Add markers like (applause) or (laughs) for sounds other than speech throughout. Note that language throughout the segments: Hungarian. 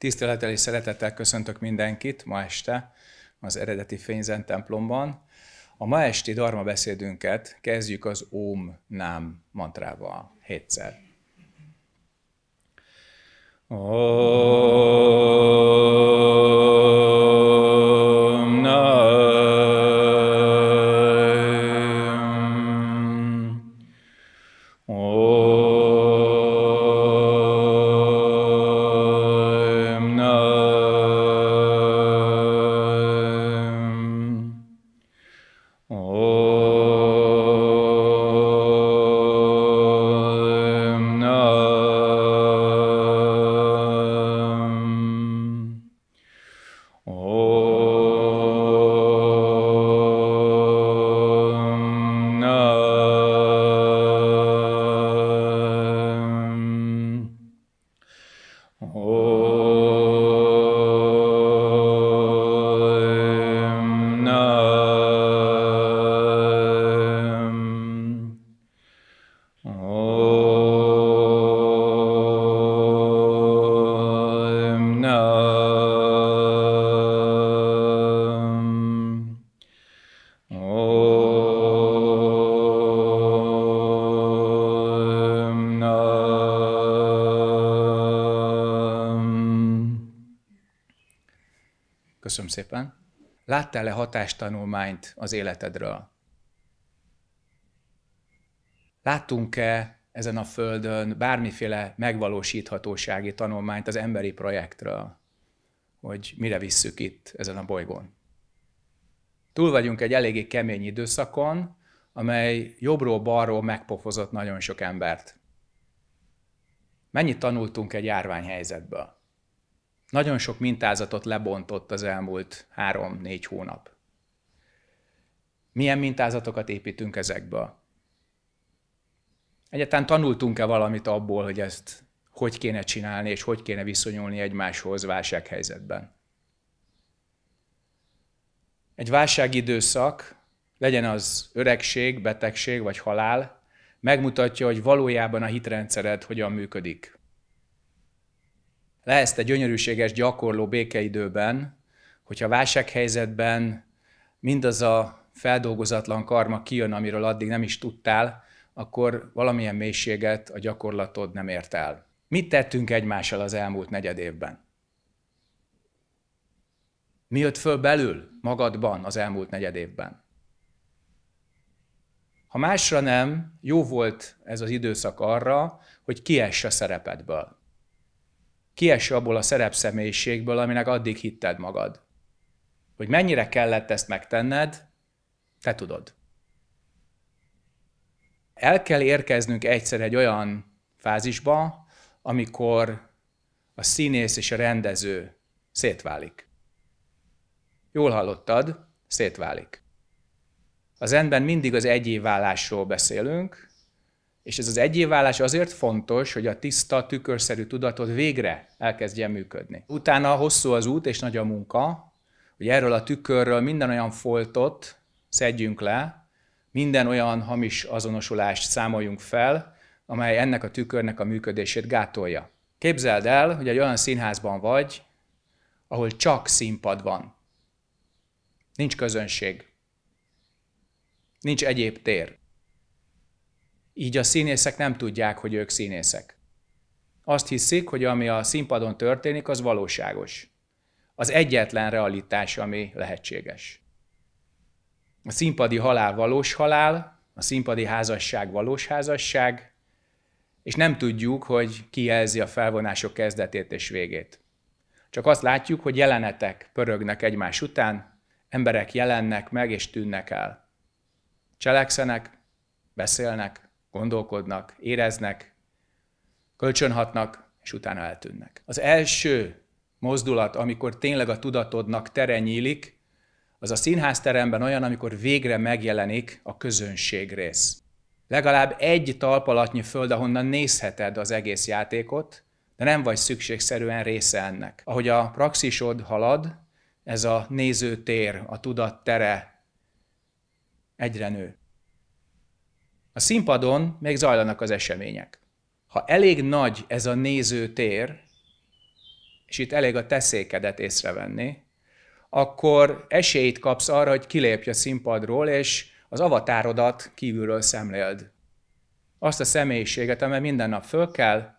Tisztelettel és szeretettel köszöntök mindenkit ma este az eredeti Fényzen templomban. A ma esti darma beszédünket kezdjük az OM Nám mantrával, hétszer. Oh. Köszönöm szépen. Láttál-e hatástanulmányt az életedről? Láttunk-e ezen a földön bármiféle megvalósíthatósági tanulmányt az emberi projektről, hogy mire visszük itt ezen a bolygón? Túl vagyunk egy eléggé kemény időszakon, amely jobbról-balról megpofozott nagyon sok embert. Mennyit tanultunk egy járványhelyzetből? Nagyon sok mintázatot lebontott az elmúlt három-négy hónap. Milyen mintázatokat építünk ezekből? Egyáltalán tanultunk-e valamit abból, hogy ezt hogy kéne csinálni, és hogy kéne viszonyulni egymáshoz válsághelyzetben? Egy válságidőszak, legyen az öregség, betegség vagy halál, megmutatja, hogy valójában a hitrendszered hogyan működik te gyönyörűséges gyakorló békeidőben, hogyha válsághelyzetben mindaz a feldolgozatlan karma kijön, amiről addig nem is tudtál, akkor valamilyen mélységet a gyakorlatod nem ért el. Mit tettünk egymással az elmúlt negyed évben? Mi jött föl belül magadban az elmúlt negyed évben? Ha másra nem, jó volt ez az időszak arra, hogy kiess a szerepedből kieső abból a szerepszemélyiségből, aminek addig hitted magad. Hogy mennyire kellett ezt megtenned, te tudod. El kell érkeznünk egyszer egy olyan fázisba, amikor a színész és a rendező szétválik. Jól hallottad, szétválik. Az rendben mindig az egyévvállásról beszélünk, és ez az egyévállás azért fontos, hogy a tiszta, tükörszerű tudatod végre elkezdjen működni. Utána hosszú az út és nagy a munka, hogy erről a tükörről minden olyan foltot szedjünk le, minden olyan hamis azonosulást számoljunk fel, amely ennek a tükörnek a működését gátolja. Képzeld el, hogy egy olyan színházban vagy, ahol csak színpad van. Nincs közönség. Nincs egyéb tér. Így a színészek nem tudják, hogy ők színészek. Azt hiszik, hogy ami a színpadon történik, az valóságos. Az egyetlen realitás, ami lehetséges. A színpadi halál valós halál, a színpadi házasság valós házasság, és nem tudjuk, hogy ki jelzi a felvonások kezdetét és végét. Csak azt látjuk, hogy jelenetek pörögnek egymás után, emberek jelennek meg és tűnnek el. Cselekszenek, beszélnek, gondolkodnak, éreznek, kölcsönhatnak, és utána eltűnnek. Az első mozdulat, amikor tényleg a tudatodnak tere nyílik, az a színházteremben olyan, amikor végre megjelenik a közönség rész. Legalább egy talpalatnyi föld, ahonnan nézheted az egész játékot, de nem vagy szükségszerűen része ennek. Ahogy a praxisod halad, ez a nézőtér, a tudattere egyre nő. A színpadon még zajlanak az események. Ha elég nagy ez a nézőtér, és itt elég a teszékedet észrevenni, akkor esélyt kapsz arra, hogy kilépj a színpadról, és az avatárodat kívülről szemléld. Azt a személyiséget, amely minden nap föl kell,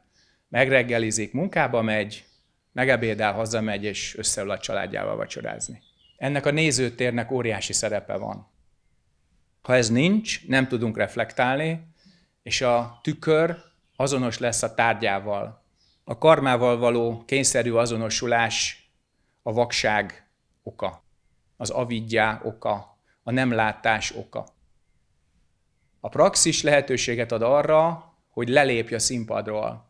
megreggelizik, munkába megy, megebédel, hazamegy, és összeül a családjával vacsorázni. Ennek a nézőtérnek óriási szerepe van. Ha ez nincs, nem tudunk reflektálni, és a tükör azonos lesz a tárgyával. A karmával való kényszerű azonosulás a vakság oka, az avidjá oka, a nem látás oka. A praxis lehetőséget ad arra, hogy lelépj a színpadról.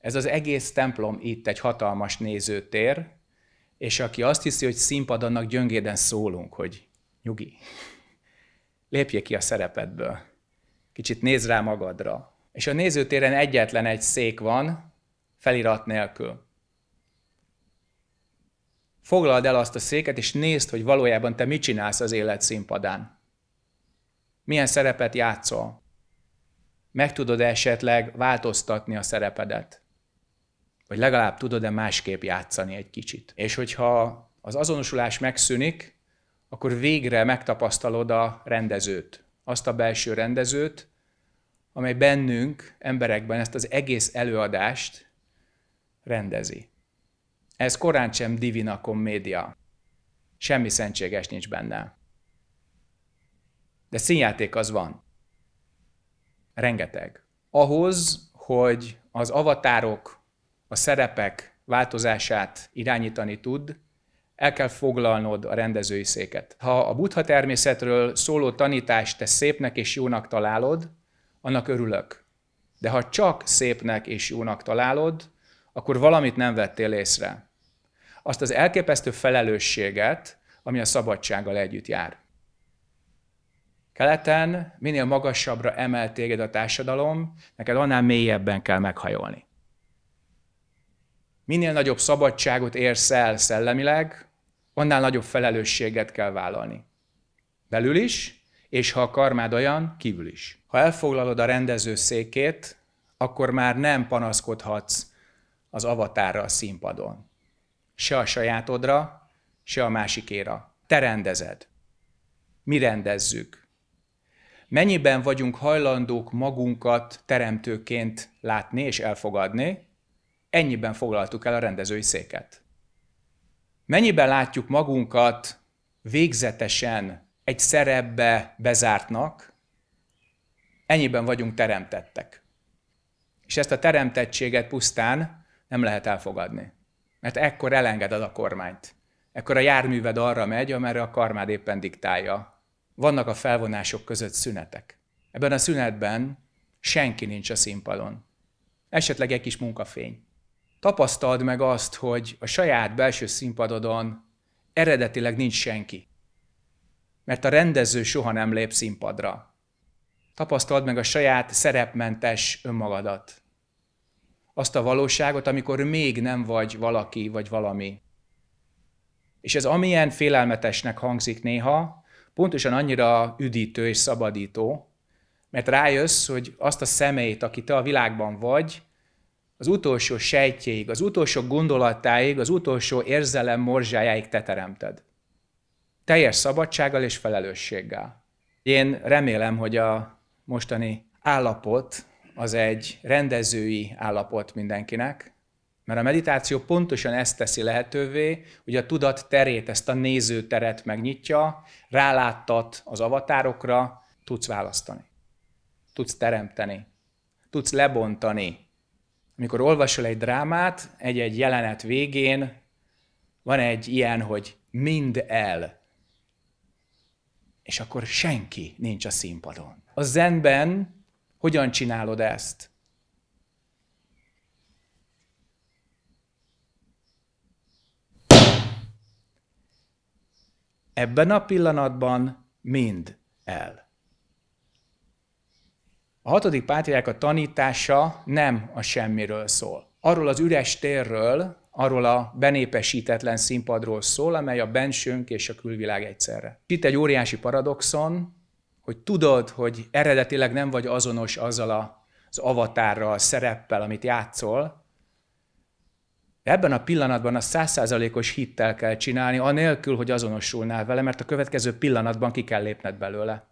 Ez az egész templom itt egy hatalmas nézőtér, és aki azt hiszi, hogy színpad, annak gyöngéden szólunk, hogy nyugi, lépjél ki a szerepedből. Kicsit néz rá magadra. És a nézőtéren egyetlen egy szék van, felirat nélkül. Foglald el azt a széket, és nézd, hogy valójában te mit csinálsz az élet színpadán. Milyen szerepet játszol. Meg tudod esetleg változtatni a szerepedet? Vagy legalább tudod-e másképp játszani egy kicsit? És hogyha az azonosulás megszűnik, akkor végre megtapasztalod a rendezőt, azt a belső rendezőt, amely bennünk, emberekben ezt az egész előadást rendezi. Ez korán sem divina komédia. Semmi szentséges nincs benne. De színjáték az van. Rengeteg. Ahhoz, hogy az avatárok, a szerepek változását irányítani tud, el kell foglalnod a rendezői széket. Ha a buddha természetről szóló tanítást te szépnek és jónak találod, annak örülök. De ha csak szépnek és jónak találod, akkor valamit nem vettél észre. Azt az elképesztő felelősséget, ami a szabadsággal együtt jár. Keleten minél magasabbra emelt téged a társadalom, neked annál mélyebben kell meghajolni. Minél nagyobb szabadságot érsz el szellemileg, annál nagyobb felelősséget kell vállalni. Belül is, és ha a karmád olyan, kívül is. Ha elfoglalod a rendező székét, akkor már nem panaszkodhatsz az avatárra a színpadon. Se a sajátodra, se a másikéra. Te rendezed. Mi rendezzük. Mennyiben vagyunk hajlandók magunkat teremtőként látni és elfogadni, ennyiben foglaltuk el a rendezői széket. Mennyiben látjuk magunkat végzetesen egy szerepbe bezártnak, ennyiben vagyunk teremtettek. És ezt a teremtettséget pusztán nem lehet elfogadni. Mert ekkor elengeded a kormányt. Ekkor a járműved arra megy, amerre a karmád éppen diktálja. Vannak a felvonások között szünetek. Ebben a szünetben senki nincs a színpadon. Esetleg egy kis munkafény tapasztald meg azt, hogy a saját belső színpadodon eredetileg nincs senki. Mert a rendező soha nem lép színpadra. Tapasztald meg a saját szerepmentes önmagadat. Azt a valóságot, amikor még nem vagy valaki vagy valami. És ez amilyen félelmetesnek hangzik néha, pontosan annyira üdítő és szabadító, mert rájössz, hogy azt a személyt, aki te a világban vagy, az utolsó sejtjéig, az utolsó gondolatáig, az utolsó érzelem morzsájáig te teremted. Teljes szabadsággal és felelősséggel. Én remélem, hogy a mostani állapot az egy rendezői állapot mindenkinek, mert a meditáció pontosan ezt teszi lehetővé, hogy a tudat terét, ezt a nézőteret megnyitja, ráláttat az avatárokra, tudsz választani, tudsz teremteni, tudsz lebontani, amikor olvasol egy drámát, egy-egy jelenet végén van egy ilyen, hogy mind el, és akkor senki nincs a színpadon. A zenben hogyan csinálod ezt? Ebben a pillanatban mind el. A hatodik pátriák a tanítása nem a semmiről szól. Arról az üres térről, arról a benépesítetlen színpadról szól, amely a bensőnk és a külvilág egyszerre. Itt egy óriási paradoxon, hogy tudod, hogy eredetileg nem vagy azonos azzal az avatárral, szereppel, amit játszol, de ebben a pillanatban a százszázalékos hittel kell csinálni, anélkül, hogy azonosulnál vele, mert a következő pillanatban ki kell lépned belőle.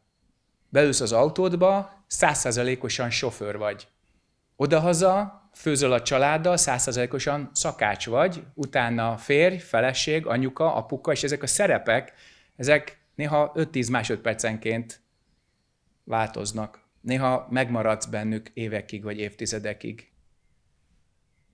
Beülsz az autódba, százszerzalékosan sofőr vagy. Odahaza főzöl a családdal, százszerzalékosan szakács vagy, utána férj, feleség, anyuka, apuka, és ezek a szerepek, ezek néha 5-10 másodpercenként változnak. Néha megmaradsz bennük évekig vagy évtizedekig.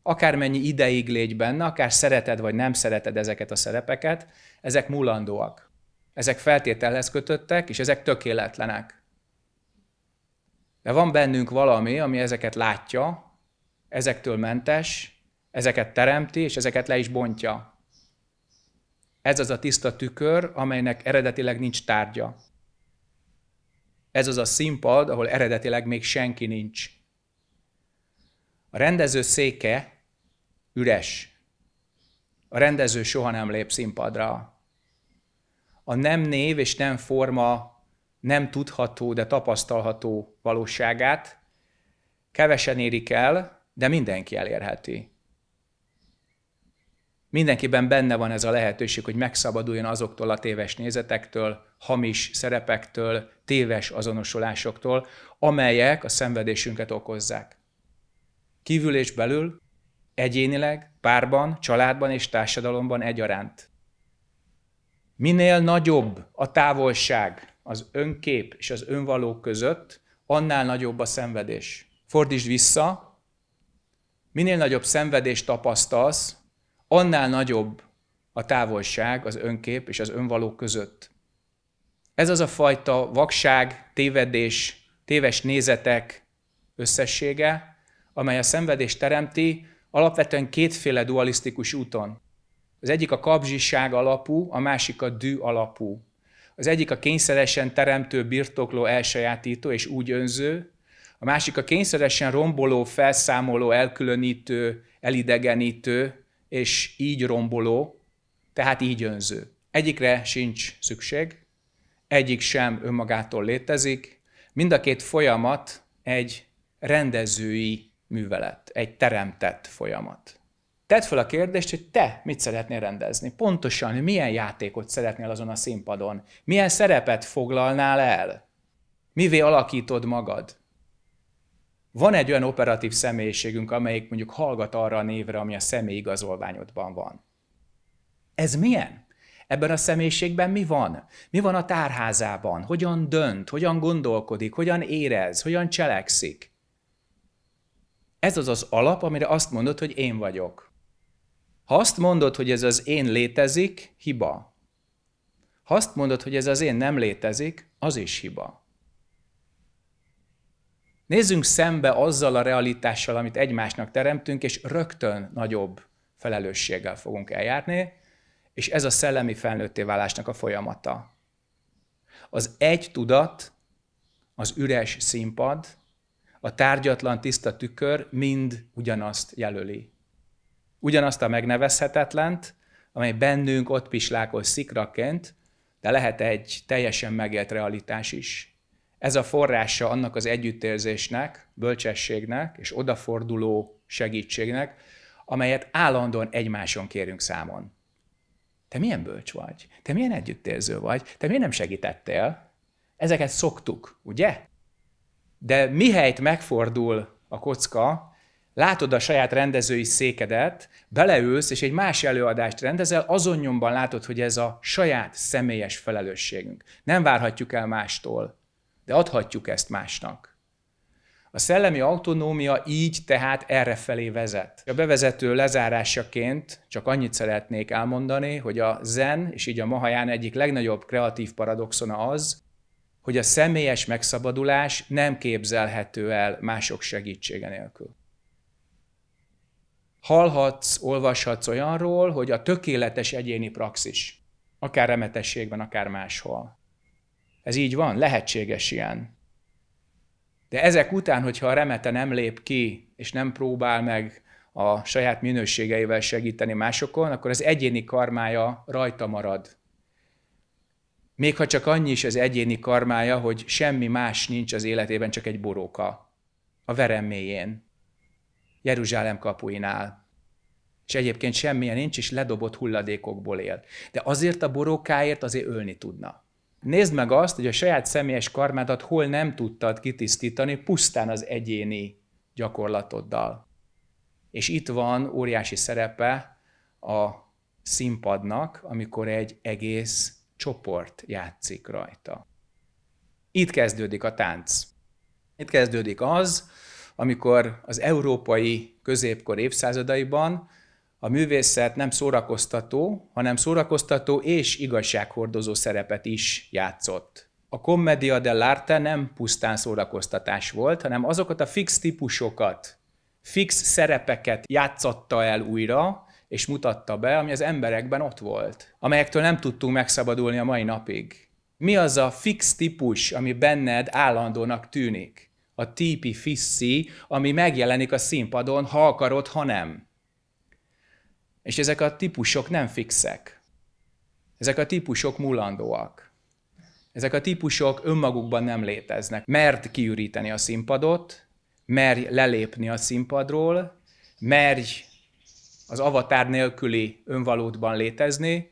Akármennyi ideig légy benne, akár szereted vagy nem szereted ezeket a szerepeket, ezek mulandóak. Ezek feltételhez kötöttek, és ezek tökéletlenek. De van bennünk valami, ami ezeket látja, ezektől mentes, ezeket teremti, és ezeket le is bontja. Ez az a tiszta tükör, amelynek eredetileg nincs tárgya. Ez az a színpad, ahol eredetileg még senki nincs. A rendező széke üres. A rendező soha nem lép színpadra. A nem név és nem forma nem tudható, de tapasztalható valóságát kevesen érik el, de mindenki elérheti. Mindenkiben benne van ez a lehetőség, hogy megszabaduljon azoktól a téves nézetektől, hamis szerepektől, téves azonosulásoktól, amelyek a szenvedésünket okozzák. Kívül és belül, egyénileg, párban, családban és társadalomban egyaránt. Minél nagyobb a távolság az önkép és az önvaló között, annál nagyobb a szenvedés. Fordítsd vissza, minél nagyobb szenvedést tapasztalsz, annál nagyobb a távolság az önkép és az önvaló között. Ez az a fajta vakság, tévedés, téves nézetek összessége, amely a szenvedést teremti alapvetően kétféle dualisztikus úton. Az egyik a kapzsiság alapú, a másik a dű alapú. Az egyik a kényszeresen teremtő, birtokló, elsajátító és úgy önző, a másik a kényszeresen romboló, felszámoló, elkülönítő, elidegenítő, és így romboló, tehát így önző. Egyikre sincs szükség, egyik sem önmagától létezik, mind a két folyamat egy rendezői művelet, egy teremtett folyamat. Tedd fel a kérdést, hogy te mit szeretnél rendezni. Pontosan milyen játékot szeretnél azon a színpadon? Milyen szerepet foglalnál el? Mivé alakítod magad? Van egy olyan operatív személyiségünk, amelyik mondjuk hallgat arra a névre, ami a személyigazolványodban van. Ez milyen? Ebben a személyiségben mi van? Mi van a tárházában? Hogyan dönt? Hogyan gondolkodik? Hogyan érez? Hogyan cselekszik? Ez az az alap, amire azt mondod, hogy én vagyok. Ha azt mondod, hogy ez az én létezik, hiba. Ha azt mondod, hogy ez az én nem létezik, az is hiba. Nézzünk szembe azzal a realitással, amit egymásnak teremtünk, és rögtön nagyobb felelősséggel fogunk eljárni, és ez a szellemi felnőtté válásnak a folyamata. Az egy tudat, az üres színpad, a tárgyatlan tiszta tükör mind ugyanazt jelöli ugyanazt a megnevezhetetlent, amely bennünk ott pislákos szikraként, de lehet egy teljesen megélt realitás is. Ez a forrása annak az együttérzésnek, bölcsességnek és odaforduló segítségnek, amelyet állandóan egymáson kérünk számon. Te milyen bölcs vagy? Te milyen együttérző vagy? Te miért nem segítettél? Ezeket szoktuk, ugye? De mihelyt megfordul a kocka, látod a saját rendezői székedet, beleülsz, és egy más előadást rendezel, azon nyomban látod, hogy ez a saját személyes felelősségünk. Nem várhatjuk el mástól, de adhatjuk ezt másnak. A szellemi autonómia így tehát erre felé vezet. A bevezető lezárásaként csak annyit szeretnék elmondani, hogy a zen és így a mahaján egyik legnagyobb kreatív paradoxona az, hogy a személyes megszabadulás nem képzelhető el mások segítsége nélkül hallhatsz, olvashatsz olyanról, hogy a tökéletes egyéni praxis, akár remetességben, akár máshol. Ez így van, lehetséges ilyen. De ezek után, hogyha a remete nem lép ki, és nem próbál meg a saját minőségeivel segíteni másokon, akkor az egyéni karmája rajta marad. Még ha csak annyi is az egyéni karmája, hogy semmi más nincs az életében, csak egy boróka a verem mélyén. Jeruzsálem kapuinál. És egyébként semmilyen nincs, és ledobott hulladékokból él. De azért a borókáért azért ölni tudna. Nézd meg azt, hogy a saját személyes karmádat hol nem tudtad kitisztítani pusztán az egyéni gyakorlatoddal. És itt van óriási szerepe a színpadnak, amikor egy egész csoport játszik rajta. Itt kezdődik a tánc. Itt kezdődik az, amikor az európai középkor évszázadaiban a művészet nem szórakoztató, hanem szórakoztató és igazsághordozó szerepet is játszott. A commedia dell'arte nem pusztán szórakoztatás volt, hanem azokat a fix típusokat, fix szerepeket játszatta el újra, és mutatta be, ami az emberekben ott volt, amelyektől nem tudtunk megszabadulni a mai napig. Mi az a fix típus, ami benned állandónak tűnik? a típi fisszi, ami megjelenik a színpadon, ha akarod, ha nem. És ezek a típusok nem fixek. Ezek a típusok mulandóak. Ezek a típusok önmagukban nem léteznek. Mert kiüríteni a színpadot, merj lelépni a színpadról, merj az avatár nélküli önvalótban létezni,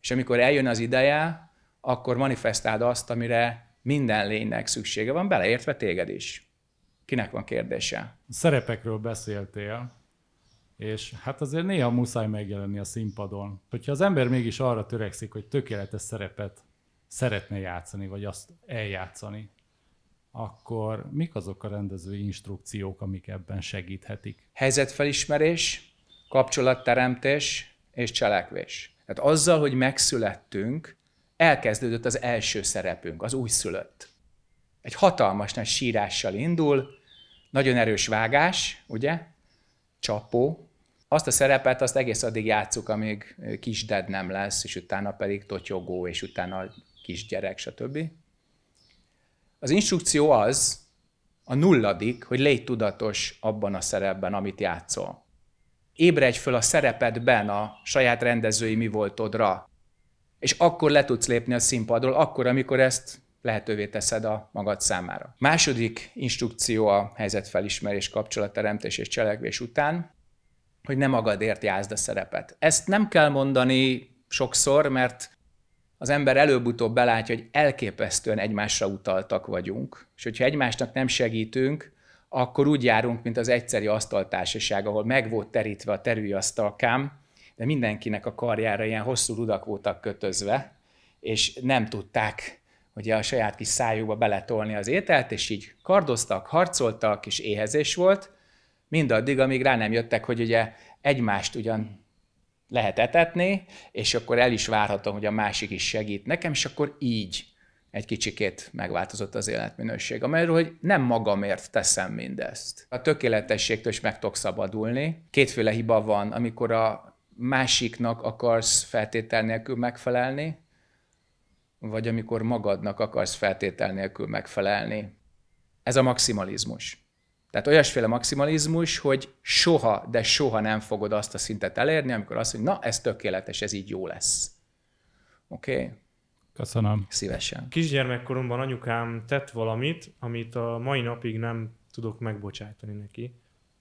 és amikor eljön az ideje, akkor manifestáld azt, amire minden lénynek szüksége van, beleértve téged is. Kinek van kérdése? Szerepekről beszéltél, és hát azért néha muszáj megjelenni a színpadon. Hogyha az ember mégis arra törekszik, hogy tökéletes szerepet szeretne játszani, vagy azt eljátszani, akkor mik azok a rendező instrukciók, amik ebben segíthetik? Helyzetfelismerés, kapcsolatteremtés és cselekvés. Tehát azzal, hogy megszülettünk, elkezdődött az első szerepünk, az újszülött. Egy hatalmas nagy sírással indul, nagyon erős vágás, ugye? Csapó. Azt a szerepet azt egész addig játszuk, amíg kisded nem lesz, és utána pedig totyogó, és utána kisgyerek, stb. Az instrukció az, a nulladik, hogy légy tudatos abban a szerepben, amit játszol. Ébredj föl a szerepedben a saját rendezői mi voltodra, és akkor le tudsz lépni a színpadról, akkor, amikor ezt lehetővé teszed a magad számára. Második instrukció a helyzetfelismerés, kapcsolatteremtés és cselekvés után, hogy nem magadért jázd a szerepet. Ezt nem kell mondani sokszor, mert az ember előbb-utóbb belátja, hogy elképesztően egymásra utaltak vagyunk, és hogyha egymásnak nem segítünk, akkor úgy járunk, mint az egyszeri asztaltársaság, ahol meg volt terítve a terülyasztalkám, de mindenkinek a karjára ilyen hosszú rudak voltak kötözve, és nem tudták ugye a saját kis szájukba beletolni az ételt, és így kardoztak, harcoltak, és éhezés volt, mindaddig, amíg rá nem jöttek, hogy ugye egymást ugyan lehet etetni, és akkor el is várhatom, hogy a másik is segít nekem, és akkor így egy kicsikét megváltozott az életminőség, amelyről, hogy nem magamért teszem mindezt. A tökéletességtől is meg tudok szabadulni. Kétféle hiba van, amikor a másiknak akarsz feltétel nélkül megfelelni, vagy amikor magadnak akarsz feltétel nélkül megfelelni. Ez a maximalizmus. Tehát olyasféle maximalizmus, hogy soha, de soha nem fogod azt a szintet elérni, amikor azt mondod, na ez tökéletes, ez így jó lesz. Oké? Okay? Köszönöm. Szívesen. Kisgyermekkoromban anyukám tett valamit, amit a mai napig nem tudok megbocsájtani neki.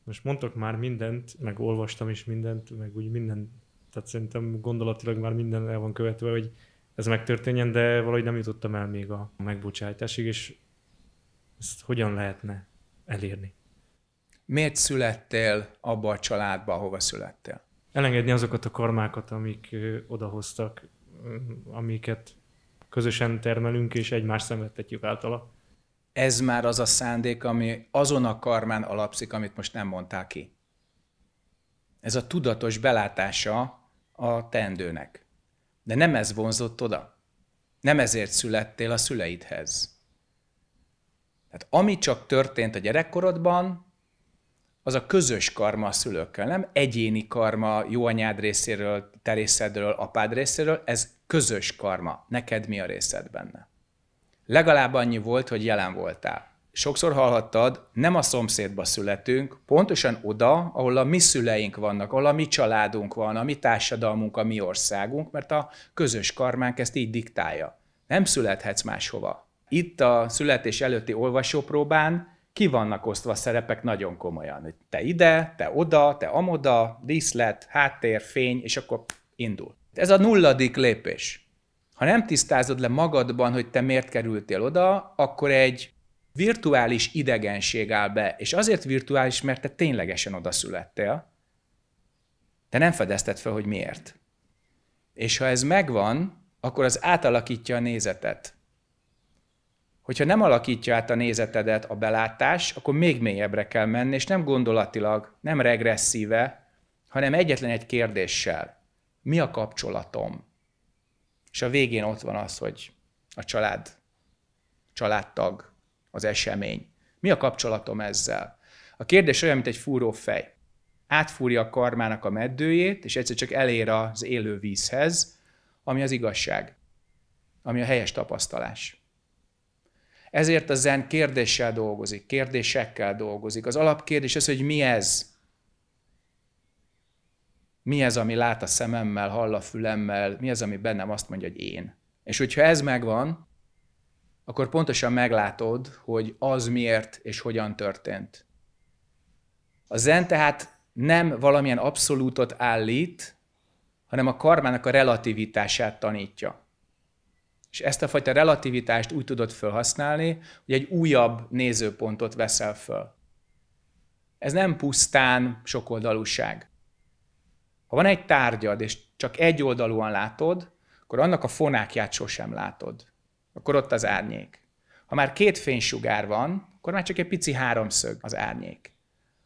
Most mondtok már mindent, meg olvastam is mindent, meg úgy minden, tehát szerintem gondolatilag már minden el van követve, hogy ez megtörténjen, de valahogy nem jutottam el még a megbocsájtásig, és ezt hogyan lehetne elérni. Miért születtél abba a családba, ahova születtél? Elengedni azokat a karmákat, amik odahoztak, mm, amiket közösen termelünk, és egymást szenvedtetjük általa. Ez már az a szándék, ami azon a karmán alapszik, amit most nem mondtál ki. Ez a tudatos belátása a teendőnek. De nem ez vonzott oda. Nem ezért születtél a szüleidhez. Tehát ami csak történt a gyerekkorodban, az a közös karma a szülőkkel, nem egyéni karma jó anyád részéről, te részedről, apád részéről, ez közös karma. Neked mi a részed benne? Legalább annyi volt, hogy jelen voltál sokszor hallhattad, nem a szomszédba születünk, pontosan oda, ahol a mi szüleink vannak, ahol a mi családunk van, a mi társadalmunk, a mi országunk, mert a közös karmánk ezt így diktálja. Nem születhetsz máshova. Itt a születés előtti olvasópróbán ki vannak osztva szerepek nagyon komolyan. Hogy te ide, te oda, te amoda, díszlet, háttér, fény, és akkor indul. Ez a nulladik lépés. Ha nem tisztázod le magadban, hogy te miért kerültél oda, akkor egy virtuális idegenség áll be, és azért virtuális, mert te ténylegesen oda születtél, te nem fedezted fel, hogy miért. És ha ez megvan, akkor az átalakítja a nézetet. Hogyha nem alakítja át a nézetedet a belátás, akkor még mélyebbre kell menni, és nem gondolatilag, nem regresszíve, hanem egyetlen egy kérdéssel. Mi a kapcsolatom? És a végén ott van az, hogy a család, családtag, az esemény. Mi a kapcsolatom ezzel? A kérdés olyan, mint egy fej. Átfúrja a karmának a meddőjét, és egyszer csak elér az élő vízhez, ami az igazság, ami a helyes tapasztalás. Ezért a zen kérdéssel dolgozik, kérdésekkel dolgozik. Az alapkérdés az, hogy mi ez? Mi ez, ami lát a szememmel, hall a fülemmel, mi ez, ami bennem azt mondja, hogy én. És hogyha ez megvan, akkor pontosan meglátod, hogy az miért és hogyan történt. A zen tehát nem valamilyen abszolútot állít, hanem a karmának a relativitását tanítja. És ezt a fajta relativitást úgy tudod felhasználni, hogy egy újabb nézőpontot veszel föl. Ez nem pusztán sokoldalúság. Ha van egy tárgyad, és csak egy oldalúan látod, akkor annak a fonákját sosem látod akkor ott az árnyék. Ha már két fénysugár van, akkor már csak egy pici háromszög az árnyék.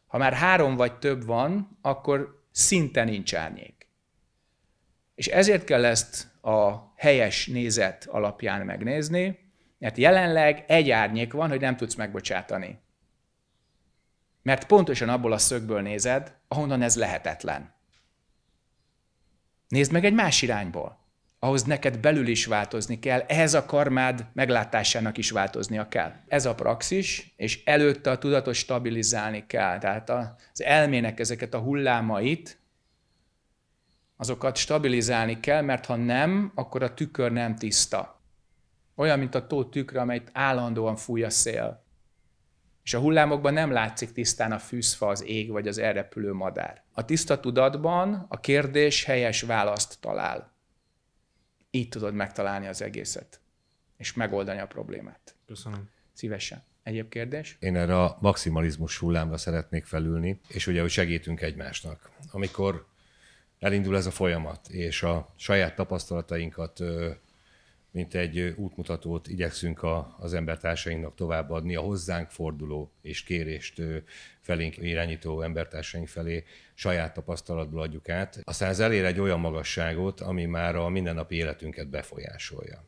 Ha már három vagy több van, akkor szinte nincs árnyék. És ezért kell ezt a helyes nézet alapján megnézni, mert jelenleg egy árnyék van, hogy nem tudsz megbocsátani. Mert pontosan abból a szögből nézed, ahonnan ez lehetetlen. Nézd meg egy más irányból ahhoz neked belül is változni kell, ehhez a karmád meglátásának is változnia kell. Ez a praxis, és előtte a tudatot stabilizálni kell. Tehát az elmének ezeket a hullámait, azokat stabilizálni kell, mert ha nem, akkor a tükör nem tiszta. Olyan, mint a tó tükre, amelyet állandóan fúj a szél. És a hullámokban nem látszik tisztán a fűzfa, az ég vagy az elrepülő madár. A tiszta tudatban a kérdés helyes választ talál így tudod megtalálni az egészet, és megoldani a problémát. Köszönöm. Szívesen. Egyéb kérdés? Én erre a maximalizmus hullámra szeretnék felülni, és ugye, hogy segítünk egymásnak. Amikor elindul ez a folyamat, és a saját tapasztalatainkat mint egy útmutatót igyekszünk a, az embertársainknak továbbadni, a hozzánk forduló és kérést felénk irányító embertársaink felé saját tapasztalatból adjuk át. Aztán ez elér egy olyan magasságot, ami már a mindennapi életünket befolyásolja.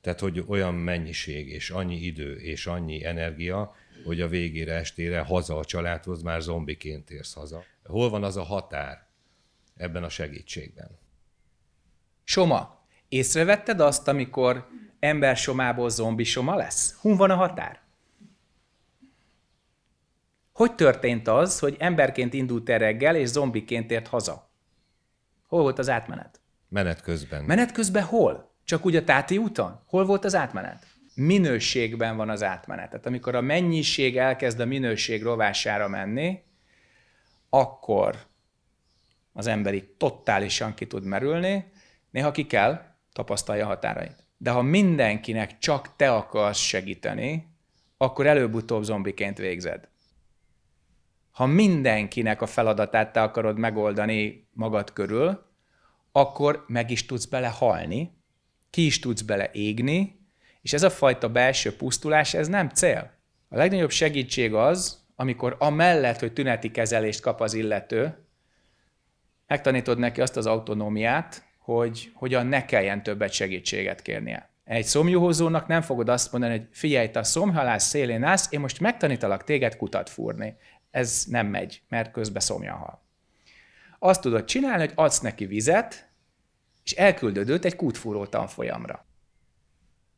Tehát, hogy olyan mennyiség és annyi idő és annyi energia, hogy a végére estére haza a családhoz már zombiként érsz haza. Hol van az a határ ebben a segítségben? Soma, Észrevetted azt, amikor ember somából zombi soma lesz? Hun van a határ? Hogy történt az, hogy emberként indult el reggel, és zombiként ért haza? Hol volt az átmenet? Menet közben. Menet közben hol? Csak úgy a táti úton? Hol volt az átmenet? Minőségben van az átmenet. Tehát amikor a mennyiség elkezd a minőség rovására menni, akkor az emberi totálisan ki tud merülni, néha ki kell, tapasztalja a határait. De ha mindenkinek csak te akarsz segíteni, akkor előbb-utóbb zombiként végzed. Ha mindenkinek a feladatát te akarod megoldani magad körül, akkor meg is tudsz bele halni, ki is tudsz bele égni, és ez a fajta belső pusztulás, ez nem cél. A legnagyobb segítség az, amikor amellett, hogy tüneti kezelést kap az illető, megtanítod neki azt az autonómiát, hogy hogyan ne kelljen többet segítséget kérnie. Egy szomjúhozónak nem fogod azt mondani, hogy figyelj, te a szomhalás szélén állsz, én most megtanítalak téged kutat fúrni. Ez nem megy, mert közben szomja hal. Azt tudod csinálni, hogy adsz neki vizet, és elküldöd őt egy kútfúró tanfolyamra.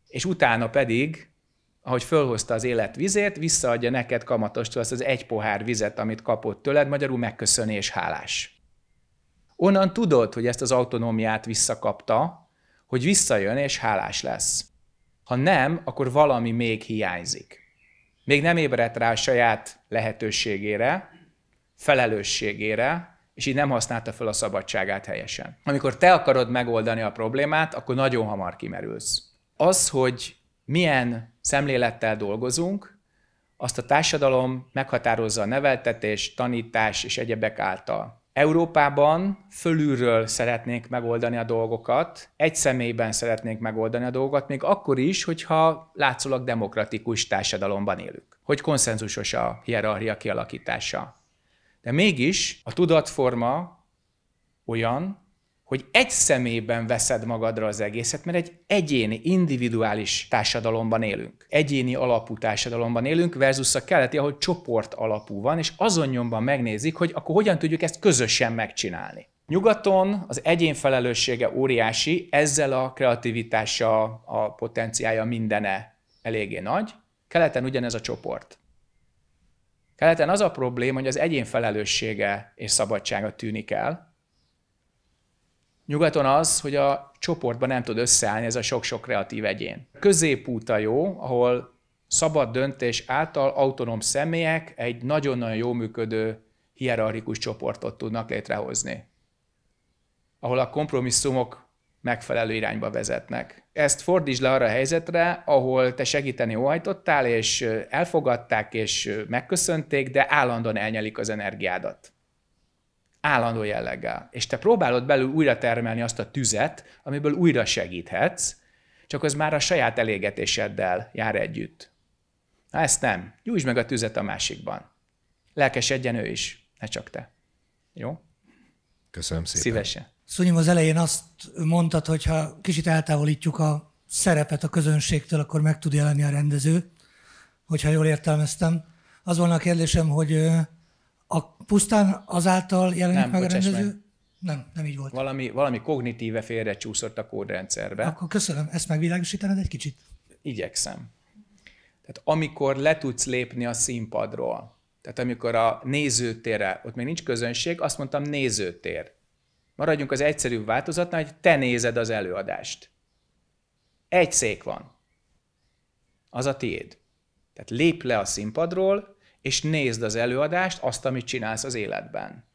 És utána pedig, ahogy fölhozta az élet vizét, visszaadja neked kamatostól azt az egy pohár vizet, amit kapott tőled, magyarul megköszöni és hálás onnan tudod, hogy ezt az autonómiát visszakapta, hogy visszajön és hálás lesz. Ha nem, akkor valami még hiányzik. Még nem ébredt rá a saját lehetőségére, felelősségére, és így nem használta fel a szabadságát helyesen. Amikor te akarod megoldani a problémát, akkor nagyon hamar kimerülsz. Az, hogy milyen szemlélettel dolgozunk, azt a társadalom meghatározza a neveltetés, tanítás és egyebek által. Európában fölülről szeretnénk megoldani a dolgokat, egy személyben szeretnénk megoldani a dolgokat, még akkor is, hogyha látszólag demokratikus társadalomban élünk, hogy konszenzusos a hierarchia kialakítása. De mégis a tudatforma olyan, hogy egy szemében veszed magadra az egészet, mert egy egyéni, individuális társadalomban élünk. Egyéni alapú társadalomban élünk versus a keleti, ahol csoport alapú van, és azon nyomban megnézik, hogy akkor hogyan tudjuk ezt közösen megcsinálni. Nyugaton az egyén felelőssége óriási, ezzel a kreativitása, a potenciája mindene eléggé nagy, keleten ugyanez a csoport. Keleten az a probléma, hogy az egyén felelőssége és szabadsága tűnik el, Nyugaton az, hogy a csoportban nem tud összeállni ez a sok-sok kreatív egyén. Középút a jó, ahol szabad döntés által autonóm személyek egy nagyon-nagyon jó működő hierarchikus csoportot tudnak létrehozni, ahol a kompromisszumok megfelelő irányba vezetnek. Ezt fordítsd le arra a helyzetre, ahol te segíteni óhajtottál, és elfogadták, és megköszönték, de állandóan elnyelik az energiádat állandó jelleggel. És te próbálod belül újra termelni azt a tüzet, amiből újra segíthetsz, csak az már a saját elégetéseddel jár együtt. Na ezt nem. Gyújtsd meg a tüzet a másikban. Lelkesedjen ő is, ne csak te. Jó? Köszönöm szépen. Szívesen. Szunyim, az elején azt mondtad, hogy ha kicsit eltávolítjuk a szerepet a közönségtől, akkor meg tud jelenni a rendező, hogyha jól értelmeztem. Az volna a kérdésem, hogy a pusztán azáltal jelenik nem, meg a rendező? Meg. Nem, nem így volt. Valami, valami kognitíve félre csúszott a kódrendszerbe. Akkor köszönöm, ezt megvilágosítanod egy kicsit? Igyekszem. Tehát amikor le tudsz lépni a színpadról, tehát amikor a nézőtérre, ott még nincs közönség, azt mondtam nézőtér. Maradjunk az egyszerűbb változatnál, hogy te nézed az előadást. Egy szék van. Az a tiéd. Tehát lép le a színpadról, és nézd az előadást, azt, amit csinálsz az életben.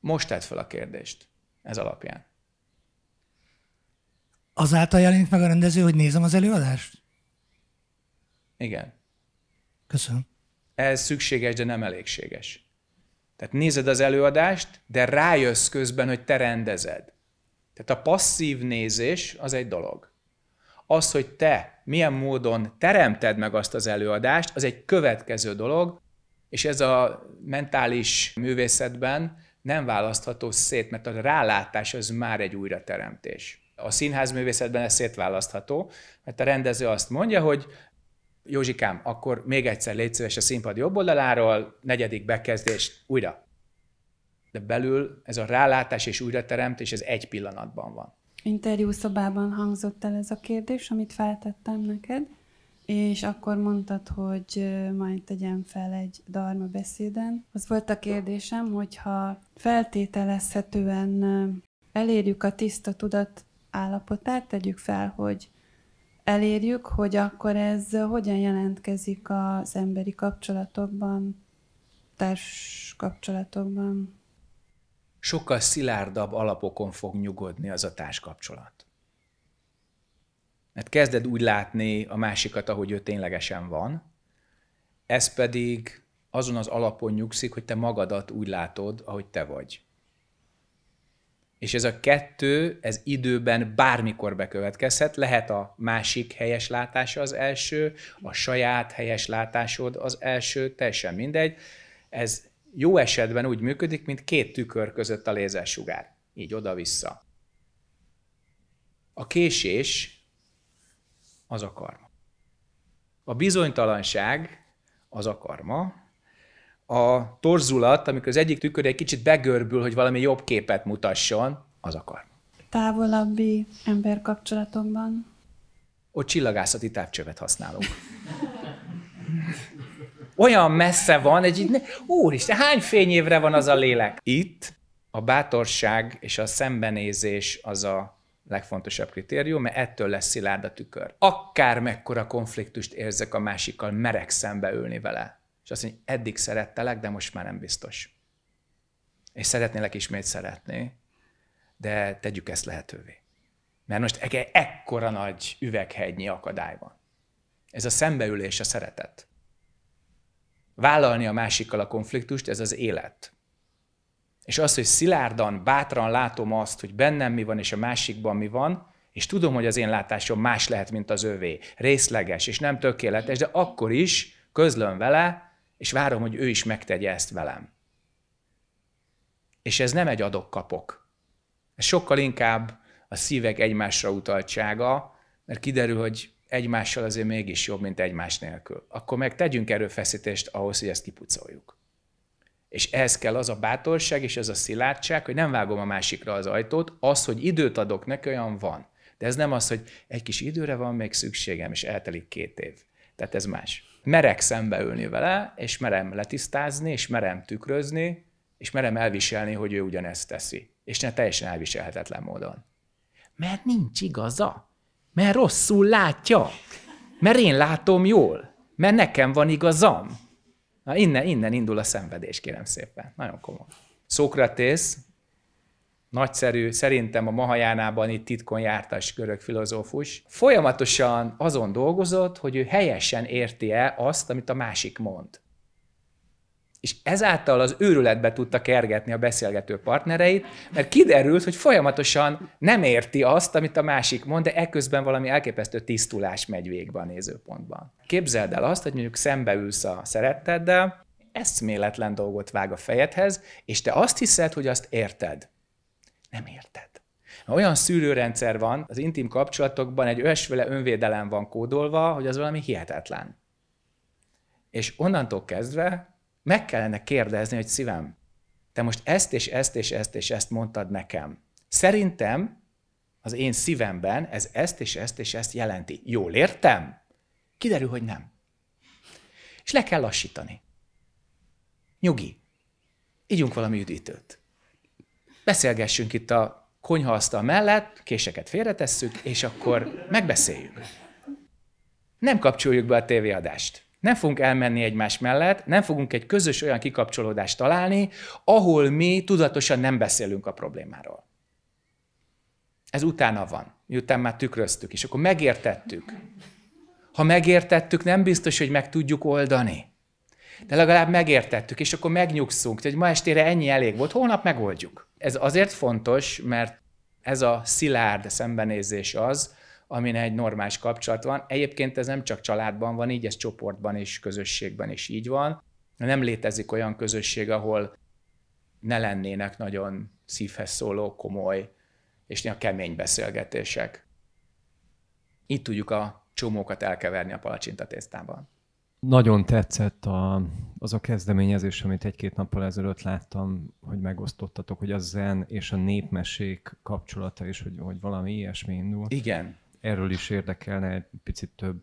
Most tedd fel a kérdést ez alapján. Azáltal jelent meg a rendező, hogy nézem az előadást? Igen. Köszönöm. Ez szükséges, de nem elégséges. Tehát nézed az előadást, de rájössz közben, hogy te rendezed. Tehát a passzív nézés az egy dolog. Az, hogy te milyen módon teremted meg azt az előadást, az egy következő dolog, és ez a mentális művészetben nem választható szét, mert a rálátás az már egy újrateremtés. A színházművészetben ez szétválasztható, mert a rendező azt mondja, hogy Józsikám, akkor még egyszer légy szíves a színpad jobb oldaláról, negyedik bekezdés, újra. De belül ez a rálátás és újrateremtés, ez egy pillanatban van interjúszobában hangzott el ez a kérdés, amit feltettem neked, és akkor mondtad, hogy majd tegyem fel egy darma beszéden. Az volt a kérdésem, hogyha feltételezhetően elérjük a tiszta tudat állapotát, tegyük fel, hogy elérjük, hogy akkor ez hogyan jelentkezik az emberi kapcsolatokban, társ kapcsolatokban sokkal szilárdabb alapokon fog nyugodni az a társkapcsolat. Mert kezded úgy látni a másikat, ahogy ő ténylegesen van, ez pedig azon az alapon nyugszik, hogy te magadat úgy látod, ahogy te vagy. És ez a kettő, ez időben bármikor bekövetkezhet, lehet a másik helyes látása az első, a saját helyes látásod az első, teljesen mindegy. Ez jó esetben úgy működik, mint két tükör között a lézersugár. Így oda-vissza. A késés az a karma. A bizonytalanság az a karma. A torzulat, amikor az egyik tükör egy kicsit begörbül, hogy valami jobb képet mutasson, az a karma. Távolabbi emberkapcsolatokban? Ott csillagászati távcsövet használunk olyan messze van, egy így, úristen, hány fényévre van az a lélek? Itt a bátorság és a szembenézés az a legfontosabb kritérium, mert ettől lesz szilárd a tükör. Akár mekkora konfliktust érzek a másikkal, merek szembeülni vele. És azt mondja, eddig szerettelek, de most már nem biztos. És szeretnélek ismét szeretni, de tegyük ezt lehetővé. Mert most ekkora nagy üveghegynyi akadály van. Ez a szembeülés, a szeretet vállalni a másikkal a konfliktust, ez az élet. És az, hogy szilárdan, bátran látom azt, hogy bennem mi van és a másikban mi van, és tudom, hogy az én látásom más lehet, mint az övé, részleges és nem tökéletes, de akkor is közlöm vele, és várom, hogy ő is megtegye ezt velem. És ez nem egy adok-kapok. Ez sokkal inkább a szívek egymásra utaltsága, mert kiderül, hogy egymással azért mégis jobb, mint egymás nélkül. Akkor meg tegyünk erőfeszítést ahhoz, hogy ezt kipucoljuk. És ehhez kell az a bátorság és az a szilárdság, hogy nem vágom a másikra az ajtót, az, hogy időt adok neki, olyan van. De ez nem az, hogy egy kis időre van még szükségem, és eltelik két év. Tehát ez más. Merek szembeülni vele, és merem letisztázni, és merem tükrözni, és merem elviselni, hogy ő ugyanezt teszi. És ne teljesen elviselhetetlen módon. Mert nincs igaza. Mert rosszul látja. Mert én látom jól. Mert nekem van igazam. Na innen, innen indul a szenvedés, kérem szépen. Nagyon komoly. Szókratész, nagyszerű, szerintem a Mahajánában itt titkon jártas görög filozófus, folyamatosan azon dolgozott, hogy ő helyesen érti-e azt, amit a másik mond. És ezáltal az őrületbe tudta kergetni a beszélgető partnereit, mert kiderült, hogy folyamatosan nem érti azt, amit a másik mond, de ekközben valami elképesztő tisztulás megy végbe a nézőpontban. Képzeld el azt, hogy mondjuk szembeülsz a szeretteddel, eszméletlen dolgot vág a fejedhez, és te azt hiszed, hogy azt érted. Nem érted. Olyan szűrőrendszer van, az intim kapcsolatokban egy ösvele önvédelem van kódolva, hogy az valami hihetetlen. És onnantól kezdve meg kellene kérdezni, hogy szívem, te most ezt és ezt és ezt és ezt mondtad nekem. Szerintem az én szívemben ez ezt és ezt és ezt jelenti. Jól értem? Kiderül, hogy nem. És le kell lassítani. Nyugi, ígyunk valami üdítőt. Beszélgessünk itt a konyhaasztal mellett, késeket félretesszük, és akkor megbeszéljük. Nem kapcsoljuk be a tévéadást. Nem fogunk elmenni egymás mellett, nem fogunk egy közös olyan kikapcsolódást találni, ahol mi tudatosan nem beszélünk a problémáról. Ez utána van, miután már tükröztük, és akkor megértettük. Ha megértettük, nem biztos, hogy meg tudjuk oldani. De legalább megértettük, és akkor megnyugszunk, hogy ma estére ennyi elég volt, holnap megoldjuk. Ez azért fontos, mert ez a szilárd szembenézés az, amin egy normális kapcsolat van. Egyébként ez nem csak családban van így, ez csoportban és közösségben is így van. Nem létezik olyan közösség, ahol ne lennének nagyon szívhez szóló, komoly és néha kemény beszélgetések. Itt tudjuk a csomókat elkeverni a palacsintatésztában. Nagyon tetszett a, az a kezdeményezés, amit egy-két nappal ezelőtt láttam, hogy megosztottatok, hogy a zen és a népmesék kapcsolata is, hogy, hogy valami ilyesmi indul. Igen, erről is érdekelne egy picit több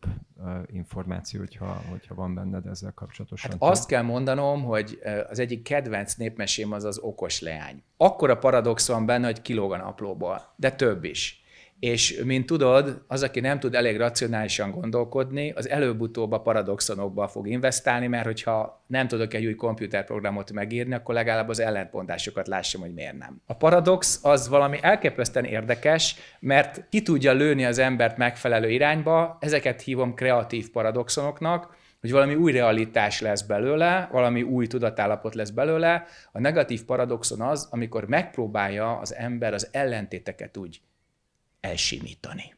információ, hogyha, hogyha van benned ezzel kapcsolatosan. Hát azt kell mondanom, hogy az egyik kedvenc népmesém az az okos leány. a paradox van benne, hogy kilóg a naplóból, de több is. És mint tudod, az, aki nem tud elég racionálisan gondolkodni, az előbb-utóbb a paradoxonokba fog investálni, mert hogyha nem tudok egy új komputerprogramot megírni, akkor legalább az ellentmondásokat lássam, hogy miért nem. A paradox az valami elképesztően érdekes, mert ki tudja lőni az embert megfelelő irányba, ezeket hívom kreatív paradoxonoknak, hogy valami új realitás lesz belőle, valami új tudatállapot lesz belőle. A negatív paradoxon az, amikor megpróbálja az ember az ellentéteket úgy elsimítani,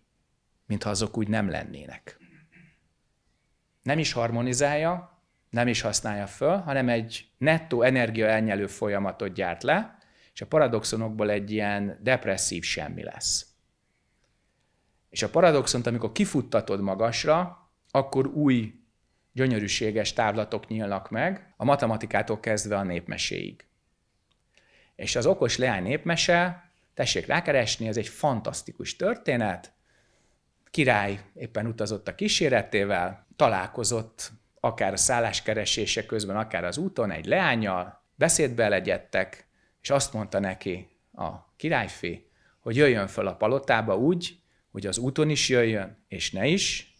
mintha azok úgy nem lennének. Nem is harmonizálja, nem is használja föl, hanem egy nettó energia elnyelő folyamatot gyárt le, és a paradoxonokból egy ilyen depresszív semmi lesz. És a paradoxont, amikor kifuttatod magasra, akkor új gyönyörűséges távlatok nyílnak meg, a matematikától kezdve a népmeséig. És az okos leány népmese tessék rákeresni, ez egy fantasztikus történet. Király éppen utazott a kíséretével, találkozott akár a szálláskeresése közben, akár az úton egy leányjal, beszédbe legyettek, és azt mondta neki a királyfi, hogy jöjjön föl a palotába úgy, hogy az úton is jöjjön, és ne is,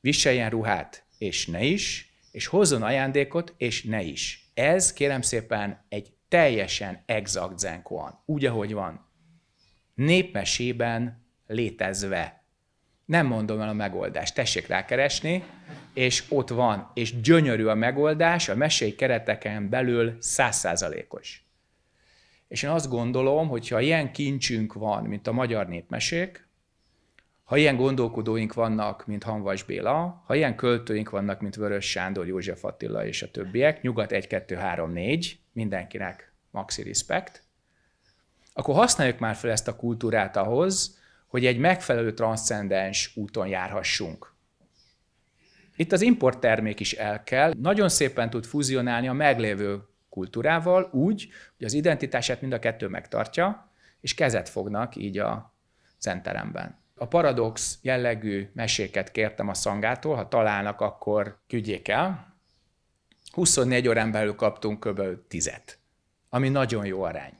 viseljen ruhát, és ne is, és hozzon ajándékot, és ne is. Ez kérem szépen egy teljesen exakt zenkoan, úgy, ahogy van, népmesében létezve. Nem mondom el a megoldást, tessék rákeresni, és ott van, és gyönyörű a megoldás, a mesei kereteken belül százszázalékos. És én azt gondolom, hogy ha ilyen kincsünk van, mint a magyar népmesék, ha ilyen gondolkodóink vannak, mint Hanvas Béla, ha ilyen költőink vannak, mint Vörös Sándor, József Attila és a többiek, nyugat 1, 2, 3, 4, mindenkinek maxi respekt, akkor használjuk már fel ezt a kultúrát ahhoz, hogy egy megfelelő transzcendens úton járhassunk. Itt az importtermék is el kell, nagyon szépen tud fúzionálni a meglévő kultúrával úgy, hogy az identitását mind a kettő megtartja, és kezet fognak így a zenteremben. A paradox jellegű meséket kértem a szangától, ha találnak, akkor küldjék el. 24 órán belül kaptunk kb. 10 ami nagyon jó arány.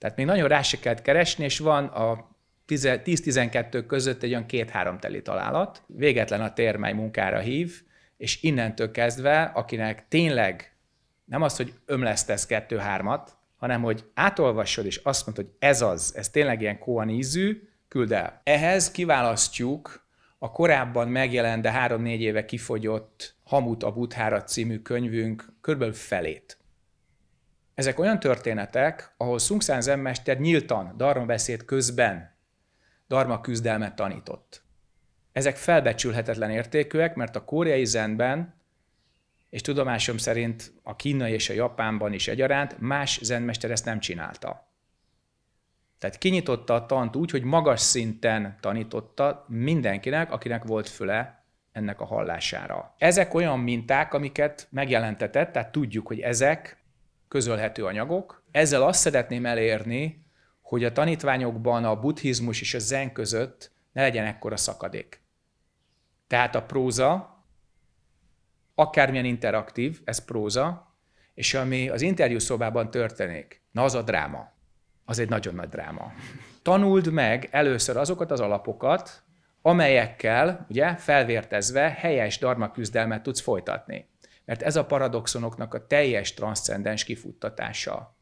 Tehát még nagyon rá se kell keresni, és van a 10-12 között egy olyan két-három teli találat. Végetlen a tér, mely munkára hív, és innentől kezdve, akinek tényleg nem az, hogy ömlesztesz kettő-hármat, hanem hogy átolvasod és azt mondod, hogy ez az, ez tényleg ilyen kóan ízű, küld el. Ehhez kiválasztjuk a korábban megjelent, de három-négy éve kifogyott Hamut a Buthára című könyvünk körülbelül felét. Ezek olyan történetek, ahol Szungszán zenmester nyíltan, darma beszéd közben darma küzdelmet tanított. Ezek felbecsülhetetlen értékűek, mert a koreai zenben, és tudomásom szerint a kínai és a japánban is egyaránt, más zenmester ezt nem csinálta. Tehát kinyitotta a tant úgy, hogy magas szinten tanította mindenkinek, akinek volt füle ennek a hallására. Ezek olyan minták, amiket megjelentetett, tehát tudjuk, hogy ezek közölhető anyagok. Ezzel azt szeretném elérni, hogy a tanítványokban a buddhizmus és a zen között ne legyen ekkora szakadék. Tehát a próza, akármilyen interaktív, ez próza, és ami az interjú szobában történik, na az a dráma. Az egy nagyon nagy dráma. Tanuld meg először azokat az alapokat, amelyekkel, ugye, felvértezve helyes darma küzdelmet tudsz folytatni mert ez a paradoxonoknak a teljes transzcendens kifuttatása,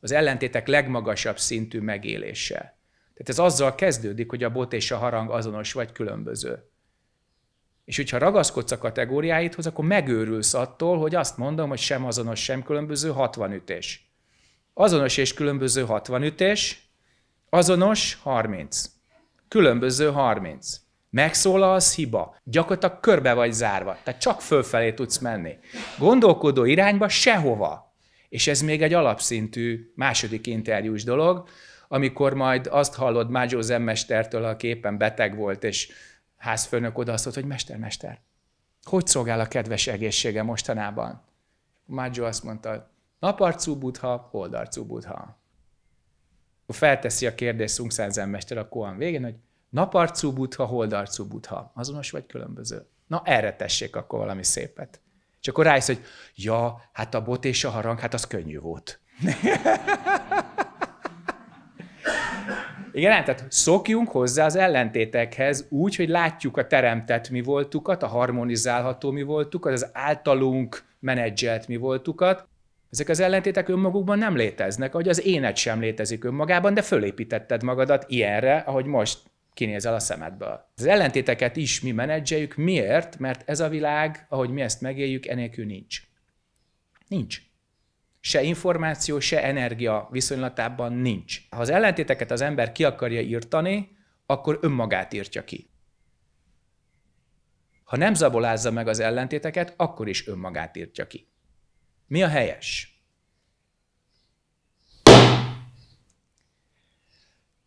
az ellentétek legmagasabb szintű megélése. Tehát ez azzal kezdődik, hogy a bot és a harang azonos vagy különböző. És hogyha ragaszkodsz a kategóriáidhoz, akkor megőrülsz attól, hogy azt mondom, hogy sem azonos, sem különböző 60 ütés. Azonos és különböző 60 ütés, azonos 30. Különböző 30. Megszólalsz, hiba. Gyakorlatilag körbe vagy zárva, tehát csak fölfelé tudsz menni. Gondolkodó irányba sehova. És ez még egy alapszintű második interjús dolog, amikor majd azt hallod Mágyó zemmestertől, aki éppen beteg volt, és házfőnök oda azt mondta, hogy mester, mester, hogy szolgál a kedves egészsége mostanában? Mágyó azt mondta, naparcú budha, holdarcú budha. Felteszi a kérdést Szungszán zemmester a koan végén, hogy Naparcú butha, holdarcú butha. Azonos vagy különböző? Na erre tessék akkor valami szépet. És akkor rájössz, hogy ja, hát a bot és a harang, hát az könnyű volt. Igen, tehát szokjunk hozzá az ellentétekhez úgy, hogy látjuk a teremtett mi voltukat, a harmonizálható mi voltukat, az általunk menedzselt mi voltukat. Ezek az ellentétek önmagukban nem léteznek, ahogy az éned sem létezik önmagában, de fölépítetted magadat ilyenre, ahogy most kinézel a szemedből. Az ellentéteket is mi menedzseljük. Miért? Mert ez a világ, ahogy mi ezt megéljük, enélkül nincs. Nincs. Se információ, se energia viszonylatában nincs. Ha az ellentéteket az ember ki akarja írtani, akkor önmagát írtja ki. Ha nem zabolázza meg az ellentéteket, akkor is önmagát írtja ki. Mi a helyes?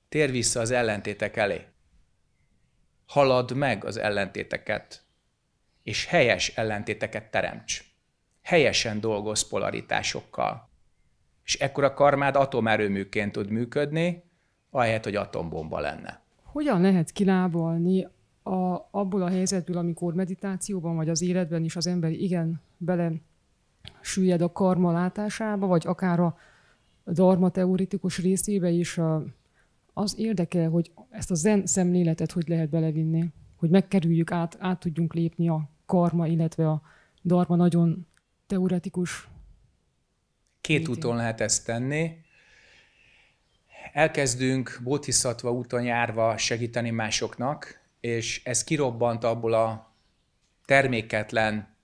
Tér vissza az ellentétek elé halad meg az ellentéteket, és helyes ellentéteket teremts. Helyesen dolgoz polaritásokkal. És ekkor a karmád atomerőműként tud működni, ahelyett, hogy atombomba lenne. Hogyan lehet kilábalni a, abból a helyzetből, amikor meditációban vagy az életben is az ember igen bele süllyed a karma látásába, vagy akár a dharma teoretikus részébe is a az érdekel, hogy ezt a zen szemléletet hogy lehet belevinni, hogy megkerüljük át, át tudjunk lépni a karma, illetve a darma nagyon teoretikus. Két létén. úton lehet ezt tenni. Elkezdünk bodhisattva úton járva segíteni másoknak, és ez kirobbant abból a terméketlen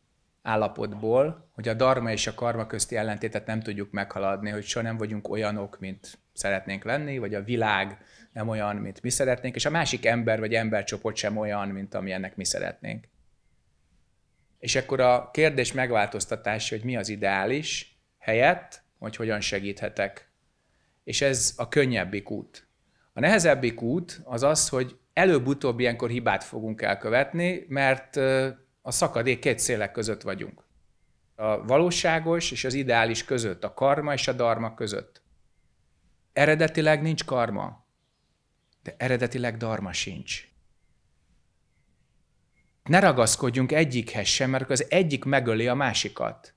állapotból, hogy a dharma és a karma közti ellentétet nem tudjuk meghaladni, hogy soha nem vagyunk olyanok, mint szeretnénk lenni, vagy a világ nem olyan, mint mi szeretnénk, és a másik ember vagy embercsoport sem olyan, mint amilyennek mi szeretnénk. És akkor a kérdés megváltoztatása, hogy mi az ideális helyett, hogy hogyan segíthetek. És ez a könnyebbik út. A nehezebbik út az az, hogy előbb-utóbb ilyenkor hibát fogunk elkövetni, mert a szakadék két szélek között vagyunk. A valóságos és az ideális között, a karma és a darma között eredetileg nincs karma, de eredetileg darma sincs. Ne ragaszkodjunk egyikhez sem, mert az egyik megöli a másikat.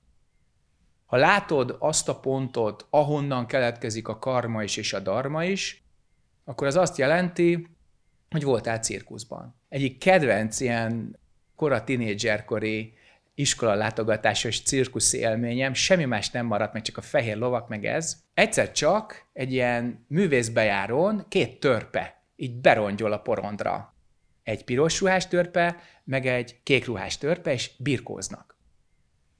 Ha látod azt a pontot, ahonnan keletkezik a karma is és a darma is, akkor az azt jelenti, hogy voltál cirkuszban. Egyik kedvenc ilyen kora tinédzserkori iskola látogatásos cirkusz élményem, semmi más nem maradt, meg csak a fehér lovak, meg ez. Egyszer csak egy ilyen művészbejárón két törpe így berongyol a porondra. Egy piros ruhás törpe, meg egy kék ruhás törpe, és birkóznak.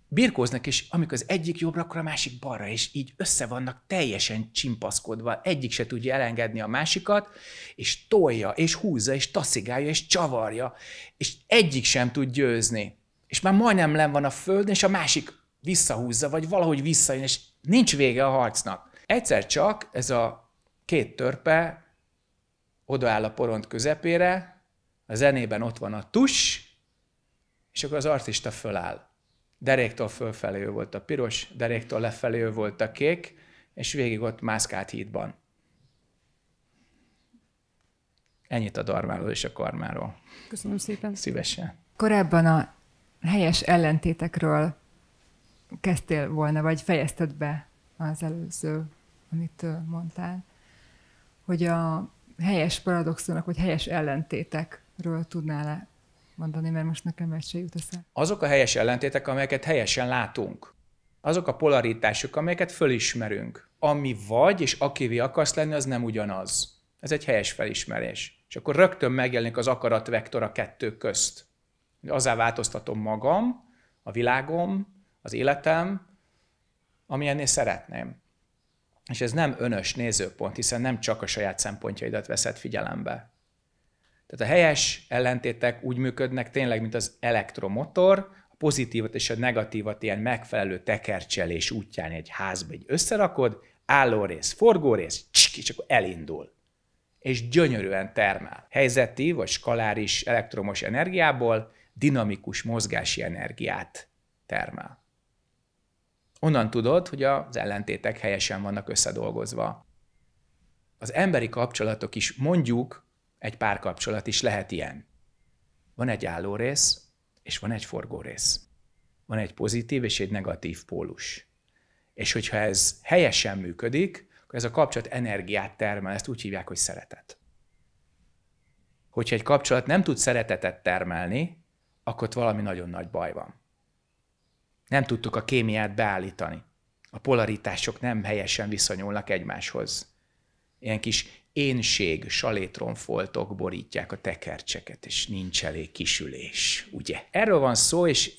Birkóznak, és amikor az egyik jobbra, akkor a másik balra, és így össze vannak teljesen csimpaszkodva, egyik se tudja elengedni a másikat, és tolja, és húzza, és taszigálja, és csavarja, és egyik sem tud győzni és már majdnem len van a Föld és a másik visszahúzza, vagy valahogy visszajön, és nincs vége a harcnak. Egyszer csak ez a két törpe odaáll a poront közepére, a zenében ott van a tus, és akkor az artista föláll. Deréktől fölfelé ő volt a piros, deréktől lefelé ő volt a kék, és végig ott mászkált hídban. Ennyit a darmáról és a karmáról. Köszönöm szépen. Szívesen. Korábban a helyes ellentétekről kezdtél volna, vagy fejezted be az előző, amit mondtál, hogy a helyes paradoxonok, vagy helyes ellentétekről tudnál -e mondani, mert most nekem ez se jut eszembe. Azok a helyes ellentétek, amelyeket helyesen látunk. Azok a polaritások, amelyeket fölismerünk. Ami vagy, és akivé akarsz lenni, az nem ugyanaz. Ez egy helyes felismerés. És akkor rögtön megjelenik az akaratvektor a kettő közt. Azzá változtatom magam, a világom, az életem, ennél szeretném. És ez nem önös nézőpont, hiszen nem csak a saját szempontjaidat veszed figyelembe. Tehát a helyes ellentétek úgy működnek tényleg, mint az elektromotor, a pozitívat és a negatívat ilyen megfelelő tekercselés útján egy házba egy összerakod, álló rész, forgó rész, csik, és akkor elindul. És gyönyörűen termel. Helyzeti vagy skaláris elektromos energiából dinamikus mozgási energiát termel. Onnan tudod, hogy az ellentétek helyesen vannak összedolgozva. Az emberi kapcsolatok is, mondjuk egy párkapcsolat is lehet ilyen. Van egy álló rész és van egy forgó rész. Van egy pozitív és egy negatív pólus. És hogyha ez helyesen működik, akkor ez a kapcsolat energiát termel, ezt úgy hívják, hogy szeretet. Hogyha egy kapcsolat nem tud szeretetet termelni, akkor ott valami nagyon nagy baj van. Nem tudtuk a kémiát beállítani. A polaritások nem helyesen viszonyulnak egymáshoz. Ilyen kis énség salétromfoltok borítják a tekercseket, és nincs elég kisülés, ugye? Erről van szó, és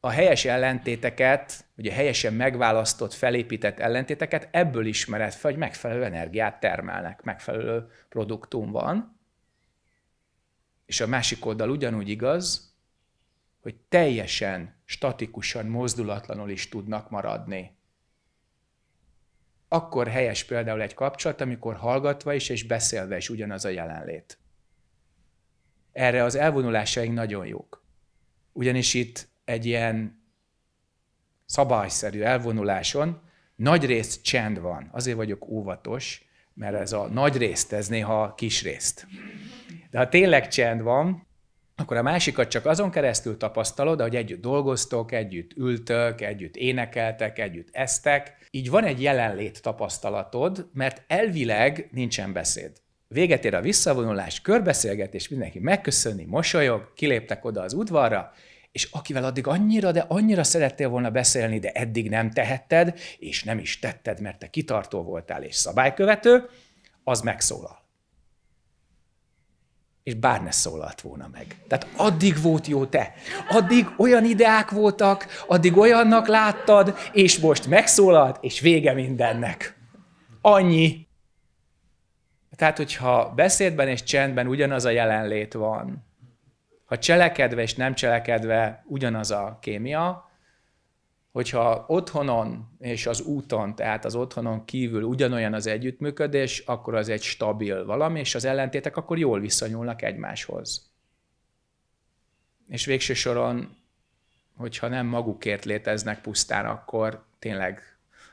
a helyes ellentéteket, ugye helyesen megválasztott, felépített ellentéteket ebből ismered fel, hogy megfelelő energiát termelnek, megfelelő produktum van, és a másik oldal ugyanúgy igaz, hogy teljesen, statikusan, mozdulatlanul is tudnak maradni. Akkor helyes például egy kapcsolat, amikor hallgatva is és beszélve is ugyanaz a jelenlét. Erre az elvonulásaink nagyon jók. Ugyanis itt egy ilyen szabályszerű elvonuláson nagy részt csend van. Azért vagyok óvatos, mert ez a nagy részt, ez néha kis részt. De ha tényleg csend van, akkor a másikat csak azon keresztül tapasztalod, hogy együtt dolgoztok, együtt ültök, együtt énekeltek, együtt esztek. Így van egy jelenlét tapasztalatod, mert elvileg nincsen beszéd. Véget ér a visszavonulás, körbeszélgetés, mindenki megköszöni, mosolyog, kiléptek oda az udvarra, és akivel addig annyira, de annyira szerettél volna beszélni, de eddig nem tehetted, és nem is tetted, mert te kitartó voltál és szabálykövető, az megszólal és bár ne szólalt volna meg. Tehát addig volt jó te. Addig olyan ideák voltak, addig olyannak láttad, és most megszólalt, és vége mindennek. Annyi. Tehát, hogyha beszédben és csendben ugyanaz a jelenlét van, ha cselekedve és nem cselekedve ugyanaz a kémia, hogyha otthonon és az úton, tehát az otthonon kívül ugyanolyan az együttműködés, akkor az egy stabil valami, és az ellentétek akkor jól viszonyulnak egymáshoz. És végső soron, hogyha nem magukért léteznek pusztán, akkor tényleg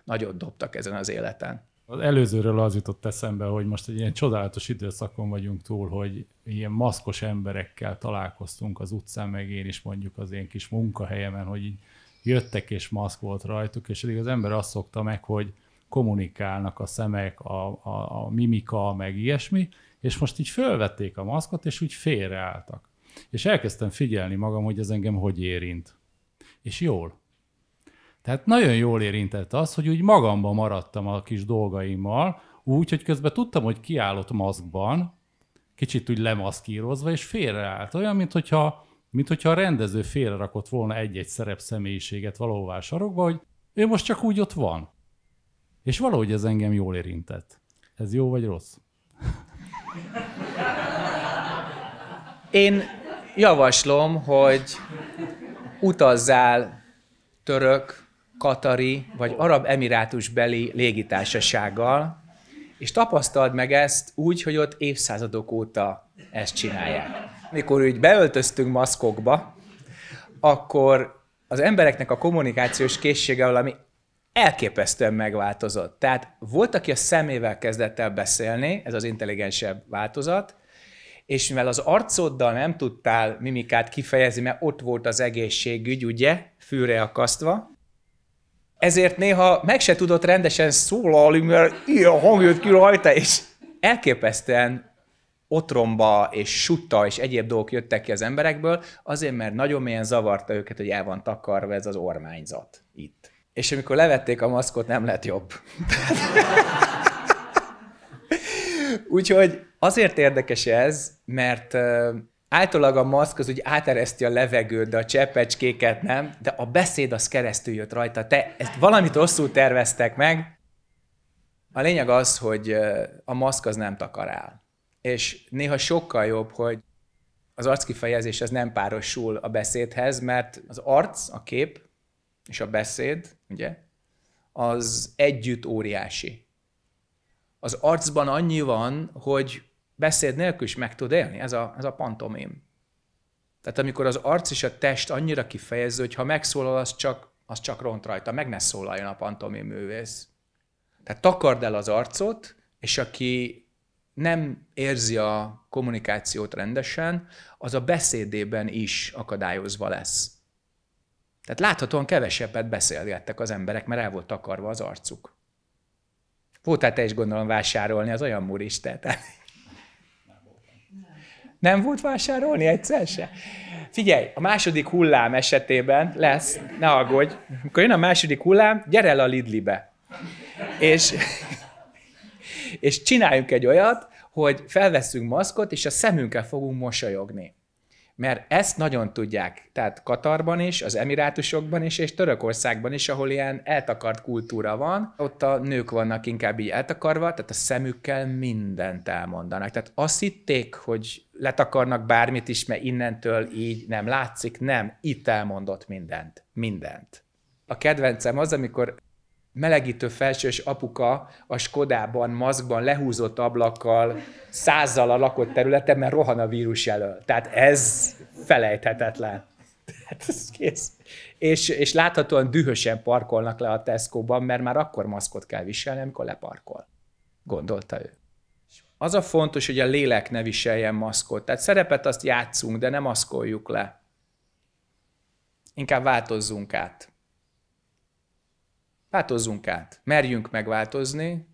nagyot dobtak ezen az életen. Az előzőről az jutott eszembe, hogy most egy ilyen csodálatos időszakon vagyunk túl, hogy ilyen maszkos emberekkel találkoztunk az utcán, meg én is mondjuk az én kis munkahelyemen, hogy így jöttek és maszk volt rajtuk, és eddig az ember azt szokta meg, hogy kommunikálnak a szemek, a, a, a mimika, meg ilyesmi, és most így fölvették a maszkot, és úgy félreálltak. És elkezdtem figyelni magam, hogy ez engem hogy érint. És jól. Tehát nagyon jól érintett az, hogy úgy magamba maradtam a kis dolgaimmal, úgy, hogy közben tudtam, hogy kiállott maszkban, kicsit úgy lemaszkírozva, és félreállt. Olyan, mintha mint hogyha a rendező félrerakott volna egy-egy szerep személyiséget valahová a sarokba, hogy ő most csak úgy ott van. És valahogy ez engem jól érintett. Ez jó vagy rossz? Én javaslom, hogy utazzál török, katari vagy arab emirátus beli légitársasággal, és tapasztald meg ezt úgy, hogy ott évszázadok óta ezt csinálják mikor úgy beöltöztünk maszkokba, akkor az embereknek a kommunikációs készsége valami elképesztően megváltozott. Tehát volt, aki a szemével kezdett el beszélni, ez az intelligensebb változat, és mivel az arcoddal nem tudtál mimikát kifejezni, mert ott volt az egészségügy, ugye, fűre akasztva, ezért néha meg se tudott rendesen szólalni, mert ilyen hang jött ki rajta, és elképesztően otromba és sutta és egyéb dolgok jöttek ki az emberekből, azért mert nagyon mélyen zavarta őket, hogy el van takarva ez az ormányzat itt. És amikor levették a maszkot, nem lett jobb. (laughs) Úgyhogy azért érdekes ez, mert általában a maszk az úgy átereszti a levegőt, de a cseppecskéket nem, de a beszéd az keresztül jött rajta. Te ezt valamit rosszul terveztek meg. A lényeg az, hogy a maszk az nem takar el és néha sokkal jobb, hogy az arckifejezés az nem párosul a beszédhez, mert az arc, a kép és a beszéd, ugye, az együtt óriási. Az arcban annyi van, hogy beszéd nélkül is meg tud élni, ez a, ez a pantomim. Tehát amikor az arc és a test annyira kifejező, hogy ha megszólal, az csak, az csak ront rajta, meg ne szólaljon a pantomim művész. Tehát takard el az arcot, és aki nem érzi a kommunikációt rendesen, az a beszédében is akadályozva lesz. Tehát láthatóan kevesebbet beszélgettek az emberek, mert el volt takarva az arcuk. Voltál te is gondolom vásárolni az olyan te. Nem, nem volt vásárolni egyszer se? Figyelj, a második hullám esetében lesz, ne aggódj, amikor jön a második hullám, gyere el a Lidlibe. És, és csináljunk egy olyat, hogy felveszünk maszkot, és a szemünkkel fogunk mosolyogni. Mert ezt nagyon tudják, tehát Katarban is, az Emirátusokban is, és Törökországban is, ahol ilyen eltakart kultúra van, ott a nők vannak inkább így eltakarva, tehát a szemükkel mindent elmondanak. Tehát azt hitték, hogy letakarnak bármit is, mert innentől így nem látszik, nem, itt elmondott mindent, mindent. A kedvencem az, amikor melegítő felsős apuka a Skodában, maszkban, lehúzott ablakkal, százzal a lakott területen, mert rohan a vírus elől. Tehát ez felejthetetlen. Tehát ez kész. És, és láthatóan dühösen parkolnak le a Tesco-ban, mert már akkor maszkot kell viselni, amikor leparkol. Gondolta ő. Az a fontos, hogy a lélek ne viseljen maszkot. Tehát szerepet azt játszunk, de nem maszkoljuk le. Inkább változzunk át. Változzunk át, merjünk megváltozni,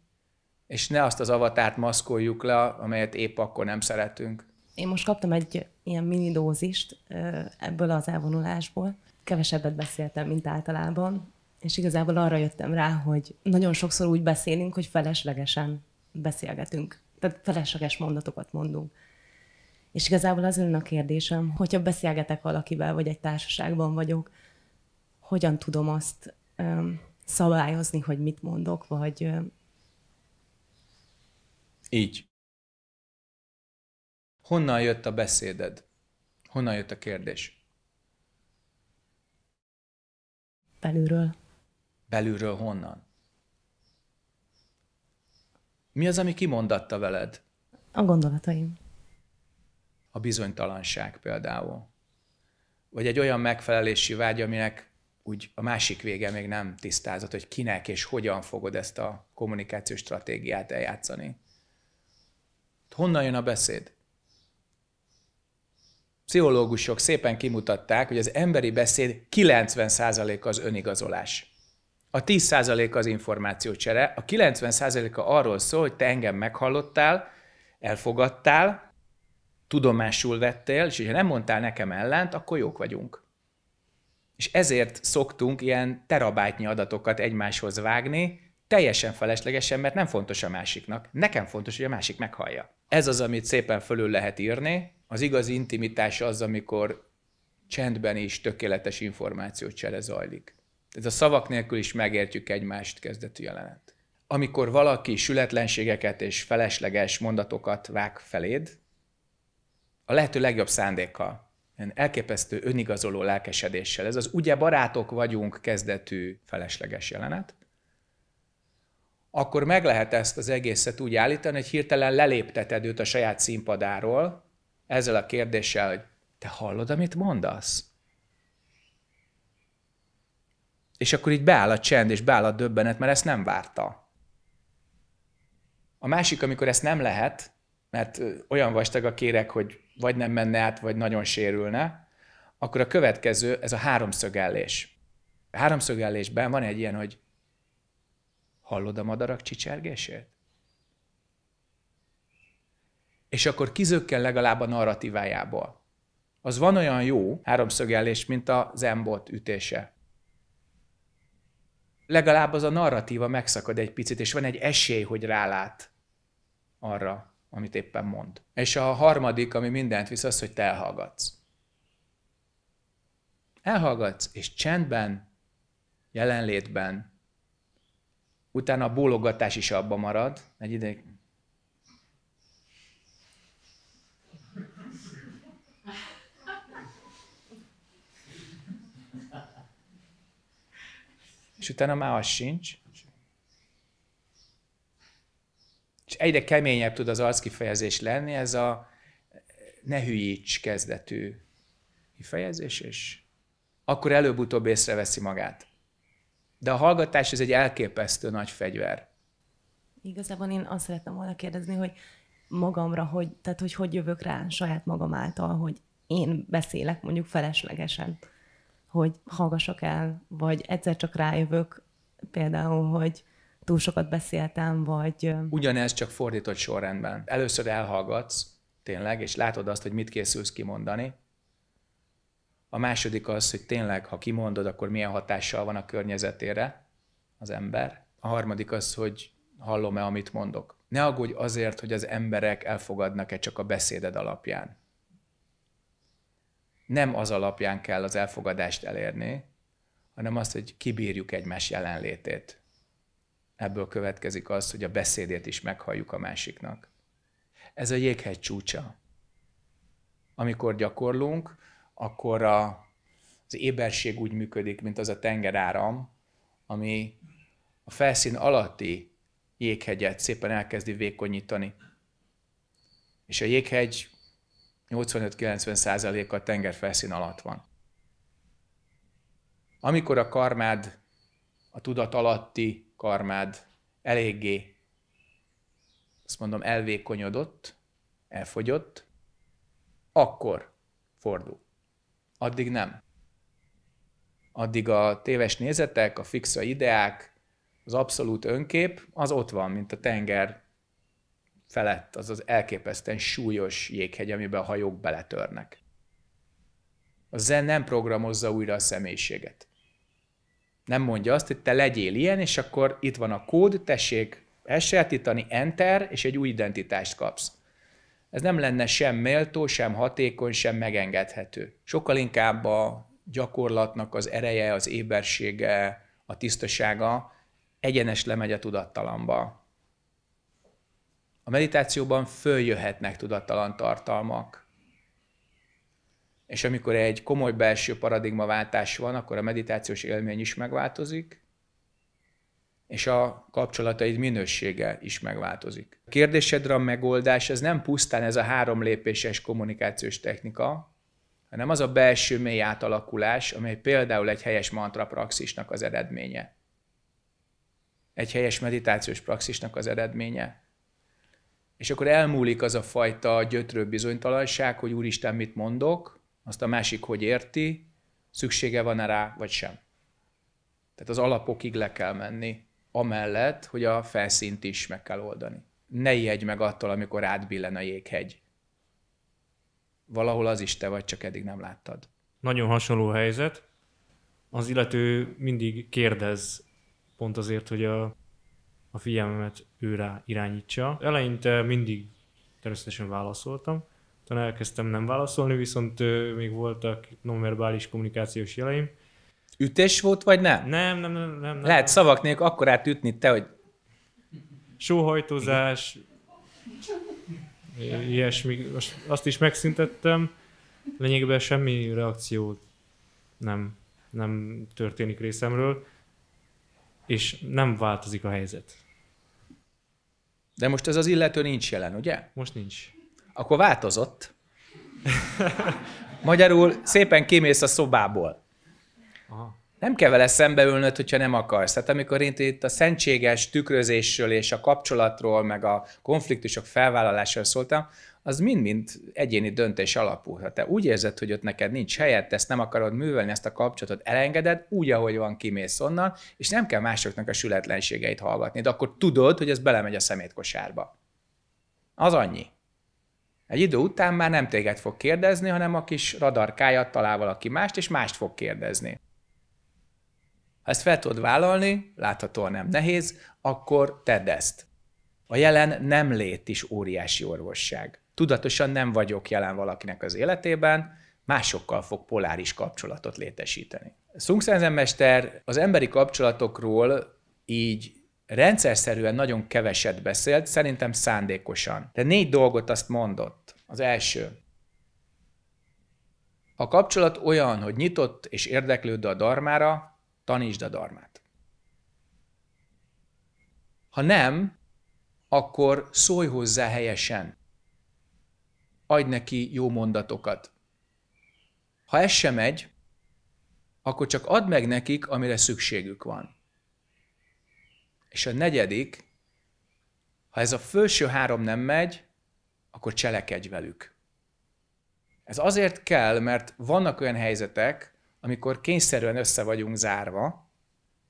és ne azt az avatárt maszkoljuk le, amelyet épp akkor nem szeretünk. Én most kaptam egy ilyen mini dózist ebből az elvonulásból. Kevesebbet beszéltem, mint általában, és igazából arra jöttem rá, hogy nagyon sokszor úgy beszélünk, hogy feleslegesen beszélgetünk. Tehát felesleges mondatokat mondunk. És igazából az ön a kérdésem, hogyha beszélgetek valakivel, vagy egy társaságban vagyok, hogyan tudom azt szabályozni, hogy mit mondok, vagy... Így. Honnan jött a beszéded? Honnan jött a kérdés? Belülről. Belülről honnan? Mi az, ami kimondatta veled? A gondolataim. A bizonytalanság például. Vagy egy olyan megfelelési vágy, aminek úgy a másik vége még nem tisztázott, hogy kinek és hogyan fogod ezt a kommunikációs stratégiát eljátszani. Honnan jön a beszéd? Pszichológusok szépen kimutatták, hogy az emberi beszéd 90%-a az önigazolás. A 10% az információcsere, a 90%-a arról szól, hogy te engem meghallottál, elfogadtál, tudomásul vettél, és ha nem mondtál nekem ellent, akkor jók vagyunk. És ezért szoktunk ilyen terabájtnyi adatokat egymáshoz vágni, teljesen feleslegesen, mert nem fontos a másiknak. Nekem fontos, hogy a másik meghallja. Ez az, amit szépen fölül lehet írni. Az igazi intimitás az, amikor csendben is tökéletes csere zajlik. Ez a szavak nélkül is megértjük egymást kezdetű jelenet. Amikor valaki sületlenségeket és felesleges mondatokat vág feléd, a lehető legjobb szándékkal ilyen elképesztő önigazoló lelkesedéssel. Ez az ugye barátok vagyunk kezdetű felesleges jelenet. Akkor meg lehet ezt az egészet úgy állítani, hogy hirtelen lelépteted őt a saját színpadáról ezzel a kérdéssel, hogy te hallod, amit mondasz? És akkor így beáll a csend, és beáll a döbbenet, mert ezt nem várta. A másik, amikor ezt nem lehet, mert olyan vastag a kérek, hogy vagy nem menne át, vagy nagyon sérülne, akkor a következő, ez a háromszögellés. A háromszögellésben van egy ilyen, hogy hallod a madarak csicsergését? És akkor kizökken legalább a narratívájából. Az van olyan jó háromszögellés, mint az embot ütése. Legalább az a narratíva megszakad egy picit, és van egy esély, hogy rálát arra, amit éppen mond. És a harmadik, ami mindent visz, az, hogy te elhallgatsz. Elhallgatsz, és csendben, jelenlétben, utána a bólogatás is abba marad, egy ideig. És utána már az sincs, és egyre keményebb tud az arckifejezés lenni, ez a ne hülyíts kezdetű kifejezés, és akkor előbb-utóbb észreveszi magát. De a hallgatás ez egy elképesztő nagy fegyver. Igazából én azt szerettem volna kérdezni, hogy magamra, hogy, tehát hogy hogy jövök rá saját magam által, hogy én beszélek mondjuk feleslegesen, hogy hallgassak el, vagy egyszer csak rájövök például, hogy túl sokat beszéltem, vagy... Ugyanez csak fordított sorrendben. Először elhallgatsz, tényleg, és látod azt, hogy mit készülsz kimondani. A második az, hogy tényleg, ha kimondod, akkor milyen hatással van a környezetére az ember. A harmadik az, hogy hallom-e, amit mondok. Ne aggódj azért, hogy az emberek elfogadnak-e csak a beszéded alapján. Nem az alapján kell az elfogadást elérni, hanem azt, hogy kibírjuk egymás jelenlétét ebből következik az, hogy a beszédét is meghalljuk a másiknak. Ez a jéghegy csúcsa. Amikor gyakorlunk, akkor a, az éberség úgy működik, mint az a tengeráram, ami a felszín alatti jéghegyet szépen elkezdi vékonyítani. És a jéghegy 85-90 a felszín alatt van. Amikor a karmád a tudat alatti karmád eléggé, azt mondom, elvékonyodott, elfogyott, akkor fordul. Addig nem. Addig a téves nézetek, a fixa ideák, az abszolút önkép, az ott van, mint a tenger felett, az az elképesztően súlyos jéghegy, amiben a hajók beletörnek. A zen nem programozza újra a személyiséget. Nem mondja azt, hogy te legyél ilyen, és akkor itt van a kód, tessék elsajátítani, enter, és egy új identitást kapsz. Ez nem lenne sem méltó, sem hatékony, sem megengedhető. Sokkal inkább a gyakorlatnak az ereje, az ébersége, a tisztasága egyenes lemegy a tudattalamba. A meditációban följöhetnek tudattalan tartalmak. És amikor egy komoly belső paradigmaváltás van, akkor a meditációs élmény is megváltozik, és a kapcsolataid minősége is megváltozik. A kérdésedre a megoldás, ez nem pusztán ez a három lépéses kommunikációs technika, hanem az a belső mély átalakulás, amely például egy helyes mantra praxisnak az eredménye. Egy helyes meditációs praxisnak az eredménye. És akkor elmúlik az a fajta gyötrő bizonytalanság, hogy úristen, mit mondok, azt a másik hogy érti, szüksége van-e rá, vagy sem. Tehát az alapokig le kell menni, amellett, hogy a felszínt is meg kell oldani. Ne ijedj meg attól, amikor átbillen a jéghegy. Valahol az is te vagy, csak eddig nem láttad. Nagyon hasonló helyzet. Az illető mindig kérdez, pont azért, hogy a, a figyelmemet őre irányítsa. Eleinte mindig természetesen válaszoltam, utána elkezdtem nem válaszolni, viszont még voltak nonverbális kommunikációs jeleim. Ütés volt, vagy nem? Nem, nem, nem. nem, nem. Lehet szavak nélkül akkor átütni te, hogy... Sóhajtozás, ilyesmi, azt is megszüntettem. Lényegében semmi reakció nem, nem történik részemről, és nem változik a helyzet. De most ez az illető nincs jelen, ugye? Most nincs akkor változott. Magyarul szépen kimész a szobából. Aha. Nem kell vele szembeülnöd, hogyha nem akarsz. Tehát amikor én itt a szentséges tükrözésről és a kapcsolatról, meg a konfliktusok felvállalásáról szóltam, az mind-mind egyéni döntés alapú. Ha te úgy érzed, hogy ott neked nincs helyed, te ezt nem akarod művelni, ezt a kapcsolatot elengeded, úgy, ahogy van, kimész onnan, és nem kell másoknak a sületlenségeit hallgatni, de akkor tudod, hogy ez belemegy a szemétkosárba. Az annyi. Egy idő után már nem téged fog kérdezni, hanem a kis radarkája talál valaki mást, és mást fog kérdezni. Ha ezt fel tudod vállalni, láthatóan nem nehéz, akkor tedd ezt. A jelen nem lét is óriási orvosság. Tudatosan nem vagyok jelen valakinek az életében, másokkal fog poláris kapcsolatot létesíteni. Szungszenzen mester az emberi kapcsolatokról így szerűen nagyon keveset beszélt, szerintem szándékosan. De négy dolgot azt mondott. Az első. A kapcsolat olyan, hogy nyitott és érdeklőd a darmára, tanítsd a darmát. Ha nem, akkor szólj hozzá helyesen. Adj neki jó mondatokat. Ha ez sem megy, akkor csak add meg nekik, amire szükségük van. És a negyedik, ha ez a felső három nem megy, akkor cselekedj velük. Ez azért kell, mert vannak olyan helyzetek, amikor kényszerűen össze vagyunk zárva,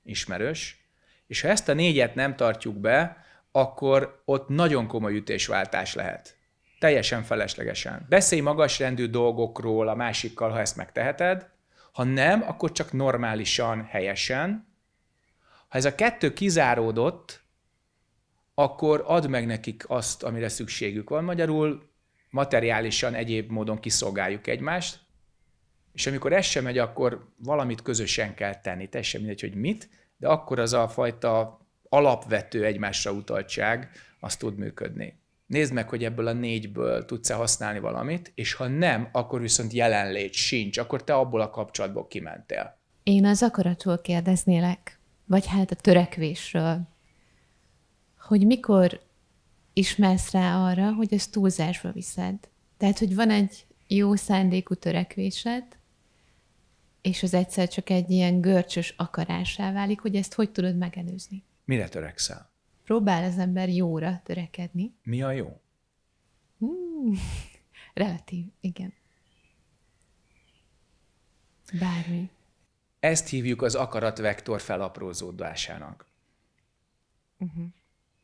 ismerős, és ha ezt a négyet nem tartjuk be, akkor ott nagyon komoly ütésváltás lehet. Teljesen feleslegesen. Beszélj magasrendű dolgokról a másikkal, ha ezt megteheted, ha nem, akkor csak normálisan, helyesen, ha ez a kettő kizáródott, akkor add meg nekik azt, amire szükségük van. Magyarul materiálisan, egyéb módon kiszolgáljuk egymást, és amikor ez sem megy, akkor valamit közösen kell tenni. Teljesen mindegy, hogy mit, de akkor az a fajta alapvető egymásra utaltság az tud működni. Nézd meg, hogy ebből a négyből tudsz-e használni valamit, és ha nem, akkor viszont jelenlét sincs, akkor te abból a kapcsolatból kimentél. Én az akaratról kérdeznélek, vagy hát a törekvésről, hogy mikor ismersz rá arra, hogy ezt túlzásba viszed. Tehát, hogy van egy jó szándékú törekvésed, és az egyszer csak egy ilyen görcsös akarásá válik, hogy ezt hogy tudod megelőzni. Mire törekszel? Próbál az ember jóra törekedni. Mi a jó? Hmm, (laughs) relatív, igen. Bármi. Ezt hívjuk az akaratvektor felaprózódásának. Uh-huh.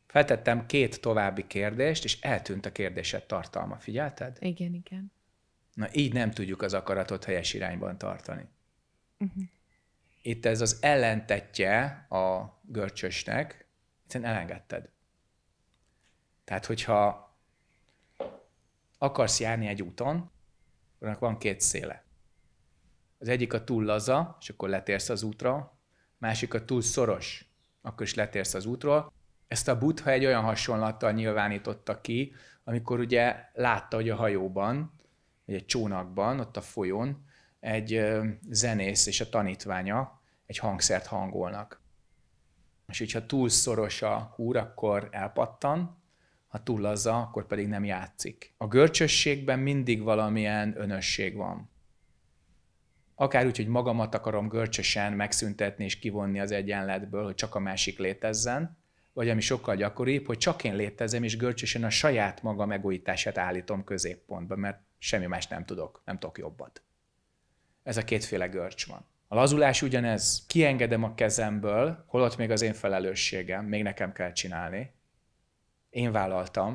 Feltettem két további kérdést, és eltűnt a kérdésed tartalma. Figyelted? Igen, igen. Na, így nem tudjuk az akaratot helyes irányban tartani. Uh-huh. Itt ez az ellentetje a görcsösnek, hiszen elengedted. Tehát, hogyha akarsz járni egy úton, annak van két széle. Az egyik a túl laza, és akkor letérsz az útra, másik a túl szoros, akkor is letérsz az útról. Ezt a butha egy olyan hasonlattal nyilvánította ki, amikor ugye látta, hogy a hajóban, vagy egy csónakban, ott a folyón, egy zenész és a tanítványa egy hangszert hangolnak. És hogyha túl szoros a húr, akkor elpattan, ha túl laza, akkor pedig nem játszik. A görcsösségben mindig valamilyen önösség van akár úgy, hogy magamat akarom görcsösen megszüntetni és kivonni az egyenletből, hogy csak a másik létezzen, vagy ami sokkal gyakoribb, hogy csak én létezem, és görcsösen a saját maga megújítását állítom középpontba, mert semmi más nem tudok, nem tudok jobbat. Ez a kétféle görcs van. A lazulás ugyanez, kiengedem a kezemből, holott még az én felelősségem, még nekem kell csinálni. Én vállaltam.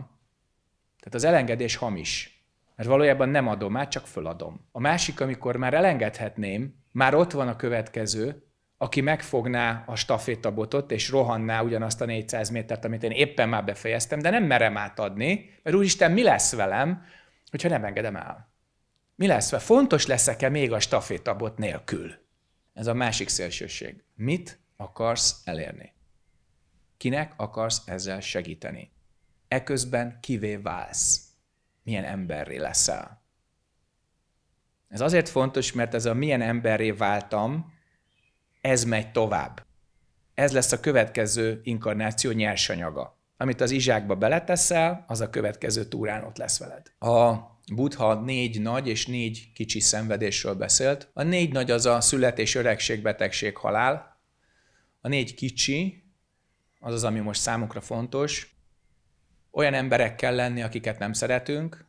Tehát az elengedés hamis mert valójában nem adom át, csak föladom. A másik, amikor már elengedhetném, már ott van a következő, aki megfogná a stafétabotot, és rohanná ugyanazt a 400 métert, amit én éppen már befejeztem, de nem merem átadni, mert úristen, mi lesz velem, hogyha nem engedem el? Mi lesz vele? Fontos leszek-e még a stafétabot nélkül? Ez a másik szélsőség. Mit akarsz elérni? Kinek akarsz ezzel segíteni? Eközben kivé válsz? milyen emberré leszel. Ez azért fontos, mert ez a milyen emberré váltam, ez megy tovább. Ez lesz a következő inkarnáció nyersanyaga. Amit az izsákba beleteszel, az a következő túrán ott lesz veled. A Buddha négy nagy és négy kicsi szenvedésről beszélt. A négy nagy az a születés, öregség, betegség, halál. A négy kicsi az az, ami most számukra fontos olyan emberekkel lenni, akiket nem szeretünk,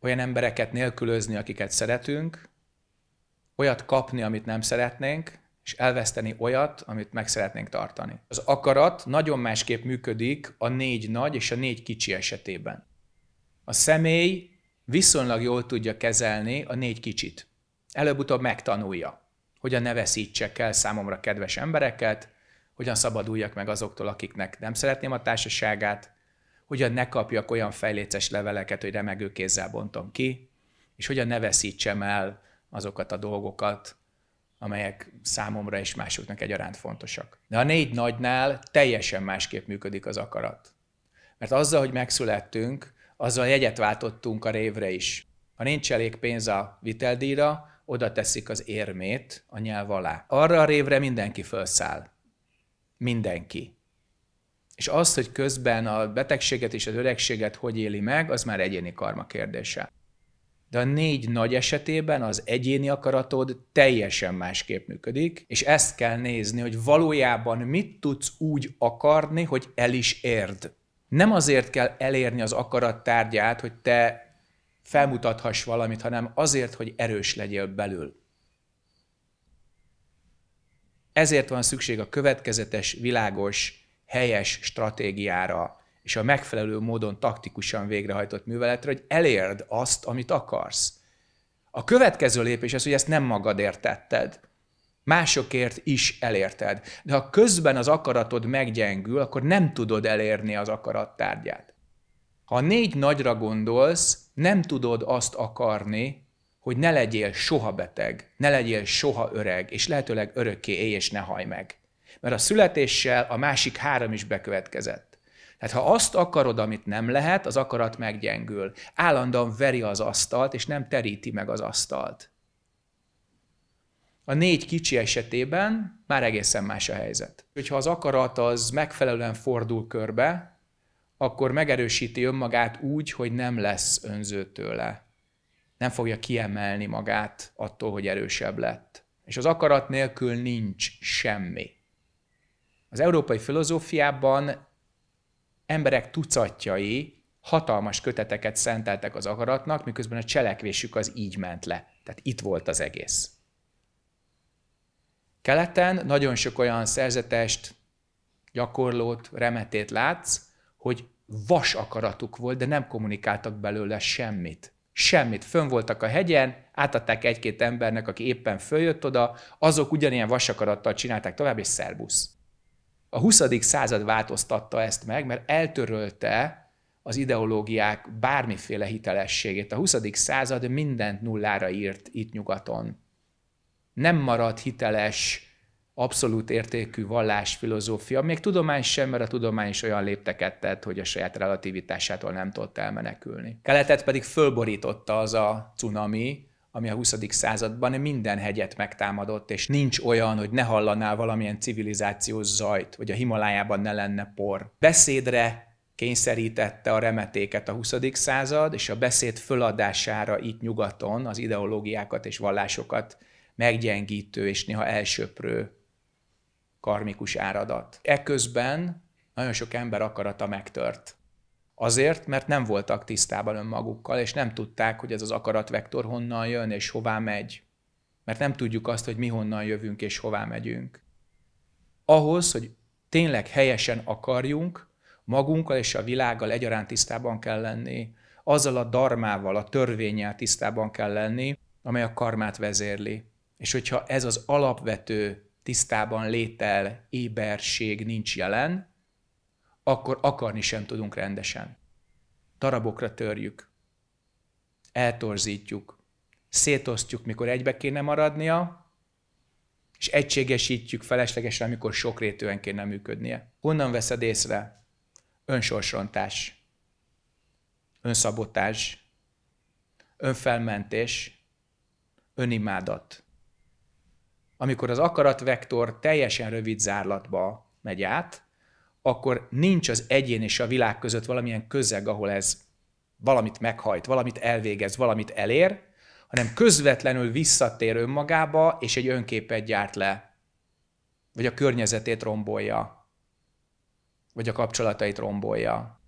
olyan embereket nélkülözni, akiket szeretünk, olyat kapni, amit nem szeretnénk, és elveszteni olyat, amit meg szeretnénk tartani. Az akarat nagyon másképp működik a négy nagy és a négy kicsi esetében. A személy viszonylag jól tudja kezelni a négy kicsit. Előbb-utóbb megtanulja, hogyan ne veszítsek el számomra kedves embereket, hogyan szabaduljak meg azoktól, akiknek nem szeretném a társaságát, hogyan ne kapjak olyan fejléces leveleket, hogy remegő kézzel bontom ki, és hogyan ne veszítsem el azokat a dolgokat, amelyek számomra és másoknak egyaránt fontosak. De a négy nagynál teljesen másképp működik az akarat. Mert azzal, hogy megszülettünk, azzal jegyet váltottunk a révre is. Ha nincs elég pénz a viteldíjra, oda teszik az érmét a nyelv alá. Arra a révre mindenki felszáll. Mindenki. És az, hogy közben a betegséget és az öregséget hogy éli meg, az már egyéni karma kérdése. De a négy nagy esetében az egyéni akaratod teljesen másképp működik, és ezt kell nézni, hogy valójában mit tudsz úgy akarni, hogy el is érd. Nem azért kell elérni az akarat tárgyát, hogy te felmutathass valamit, hanem azért, hogy erős legyél belül. Ezért van szükség a következetes, világos, helyes stratégiára és a megfelelő módon taktikusan végrehajtott műveletre, hogy elérd azt, amit akarsz. A következő lépés az, hogy ezt nem magadért tetted, másokért is elérted. De ha közben az akaratod meggyengül, akkor nem tudod elérni az akarattárgyát. Ha négy nagyra gondolsz, nem tudod azt akarni, hogy ne legyél soha beteg, ne legyél soha öreg, és lehetőleg örökké élj és ne haj meg mert a születéssel a másik három is bekövetkezett. Tehát ha azt akarod, amit nem lehet, az akarat meggyengül. Állandóan veri az asztalt, és nem teríti meg az asztalt. A négy kicsi esetében már egészen más a helyzet. Hogyha az akarat az megfelelően fordul körbe, akkor megerősíti önmagát úgy, hogy nem lesz önző tőle. Nem fogja kiemelni magát attól, hogy erősebb lett. És az akarat nélkül nincs semmi az európai filozófiában emberek tucatjai hatalmas köteteket szenteltek az akaratnak, miközben a cselekvésük az így ment le. Tehát itt volt az egész. Keleten nagyon sok olyan szerzetest, gyakorlót, remetét látsz, hogy vas akaratuk volt, de nem kommunikáltak belőle semmit. Semmit. Fönn voltak a hegyen, átadták egy-két embernek, aki éppen följött oda, azok ugyanilyen vasakarattal csinálták tovább, és szerbusz. A 20. század változtatta ezt meg, mert eltörölte az ideológiák bármiféle hitelességét. A 20. század mindent nullára írt itt nyugaton. Nem maradt hiteles, abszolút értékű vallás, filozófia, még tudomány sem, mert a tudomány is olyan lépteket tett, hogy a saját relativitásától nem tudott elmenekülni. Keletet pedig fölborította az a cunami, ami a 20. században minden hegyet megtámadott, és nincs olyan, hogy ne hallanál valamilyen civilizációs zajt, vagy a Himalájában ne lenne por. Beszédre kényszerítette a remetéket a 20. század, és a beszéd föladására itt nyugaton az ideológiákat és vallásokat meggyengítő és néha elsöprő karmikus áradat. Eközben nagyon sok ember akarata megtört. Azért, mert nem voltak tisztában önmagukkal, és nem tudták, hogy ez az akaratvektor honnan jön és hová megy. Mert nem tudjuk azt, hogy mi honnan jövünk és hová megyünk. Ahhoz, hogy tényleg helyesen akarjunk, magunkkal és a világgal egyaránt tisztában kell lenni, azzal a darmával, a törvényel tisztában kell lenni, amely a karmát vezérli. És hogyha ez az alapvető tisztában létel, éberség nincs jelen, akkor akarni sem tudunk rendesen. Darabokra törjük, eltorzítjuk, szétosztjuk, mikor egybe kéne maradnia, és egységesítjük feleslegesen, amikor sokrétűen kéne működnie. Honnan veszed észre? Önsorsrontás, önszabotás, önfelmentés, önimádat. Amikor az akaratvektor teljesen rövid zárlatba megy át, akkor nincs az egyén és a világ között valamilyen közeg, ahol ez valamit meghajt, valamit elvégez, valamit elér, hanem közvetlenül visszatér önmagába, és egy önképet gyárt le. Vagy a környezetét rombolja. Vagy a kapcsolatait rombolja.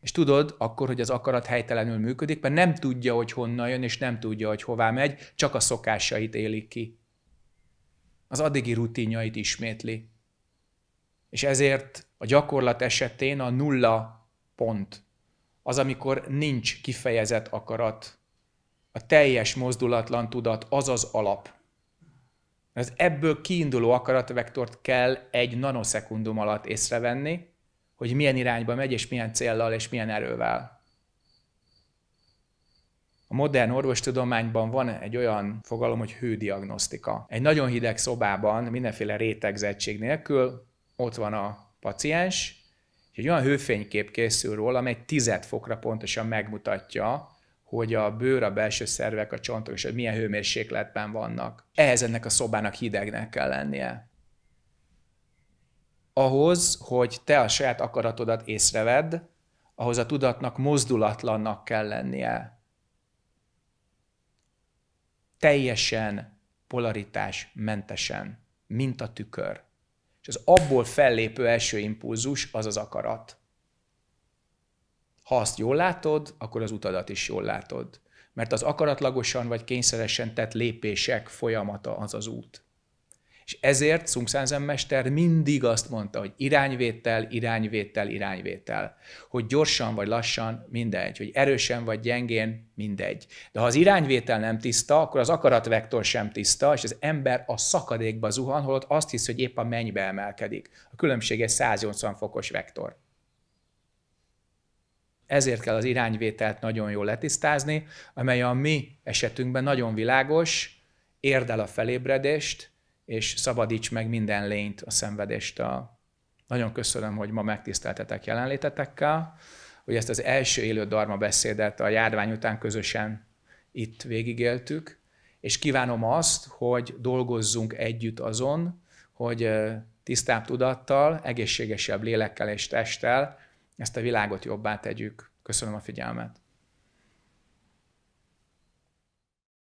És tudod akkor, hogy az akarat helytelenül működik, mert nem tudja, hogy honnan jön, és nem tudja, hogy hová megy, csak a szokásait élik ki. Az addigi rutinjait ismétli. És ezért a gyakorlat esetén a nulla pont az, amikor nincs kifejezett akarat. A teljes mozdulatlan tudat az az alap. Az ebből kiinduló akaratvektort kell egy nanoszekundum alatt észrevenni, hogy milyen irányba megy, és milyen céllal, és milyen erővel. A modern orvostudományban van egy olyan fogalom, hogy hődiagnosztika. Egy nagyon hideg szobában, mindenféle rétegzettség nélkül ott van a paciens, és egy olyan hőfénykép készül róla, amely tized fokra pontosan megmutatja, hogy a bőr, a belső szervek, a csontok, és hogy milyen hőmérsékletben vannak. Ehhez ennek a szobának hidegnek kell lennie. Ahhoz, hogy te a saját akaratodat észrevedd, ahhoz a tudatnak mozdulatlannak kell lennie. Teljesen polaritás mentesen, mint a tükör és az abból fellépő első impulzus az az akarat. Ha azt jól látod, akkor az utadat is jól látod. Mert az akaratlagosan vagy kényszeresen tett lépések folyamata az az út. És ezért Szungszánzen mester mindig azt mondta, hogy irányvétel, irányvétel, irányvétel. Hogy gyorsan vagy lassan, mindegy. Hogy erősen vagy gyengén, mindegy. De ha az irányvétel nem tiszta, akkor az akaratvektor sem tiszta, és az ember a szakadékba zuhan, holott azt hisz, hogy épp a mennybe emelkedik. A különbség egy 180 fokos vektor. Ezért kell az irányvételt nagyon jól letisztázni, amely a mi esetünkben nagyon világos, érdel a felébredést, és szabadíts meg minden lényt a szenvedéstől. Nagyon köszönöm, hogy ma megtiszteltetek jelenlétetekkel, hogy ezt az első élő darma beszédet a járvány után közösen itt végigéltük, és kívánom azt, hogy dolgozzunk együtt azon, hogy tisztább tudattal, egészségesebb lélekkel és testtel ezt a világot jobbá tegyük. Köszönöm a figyelmet!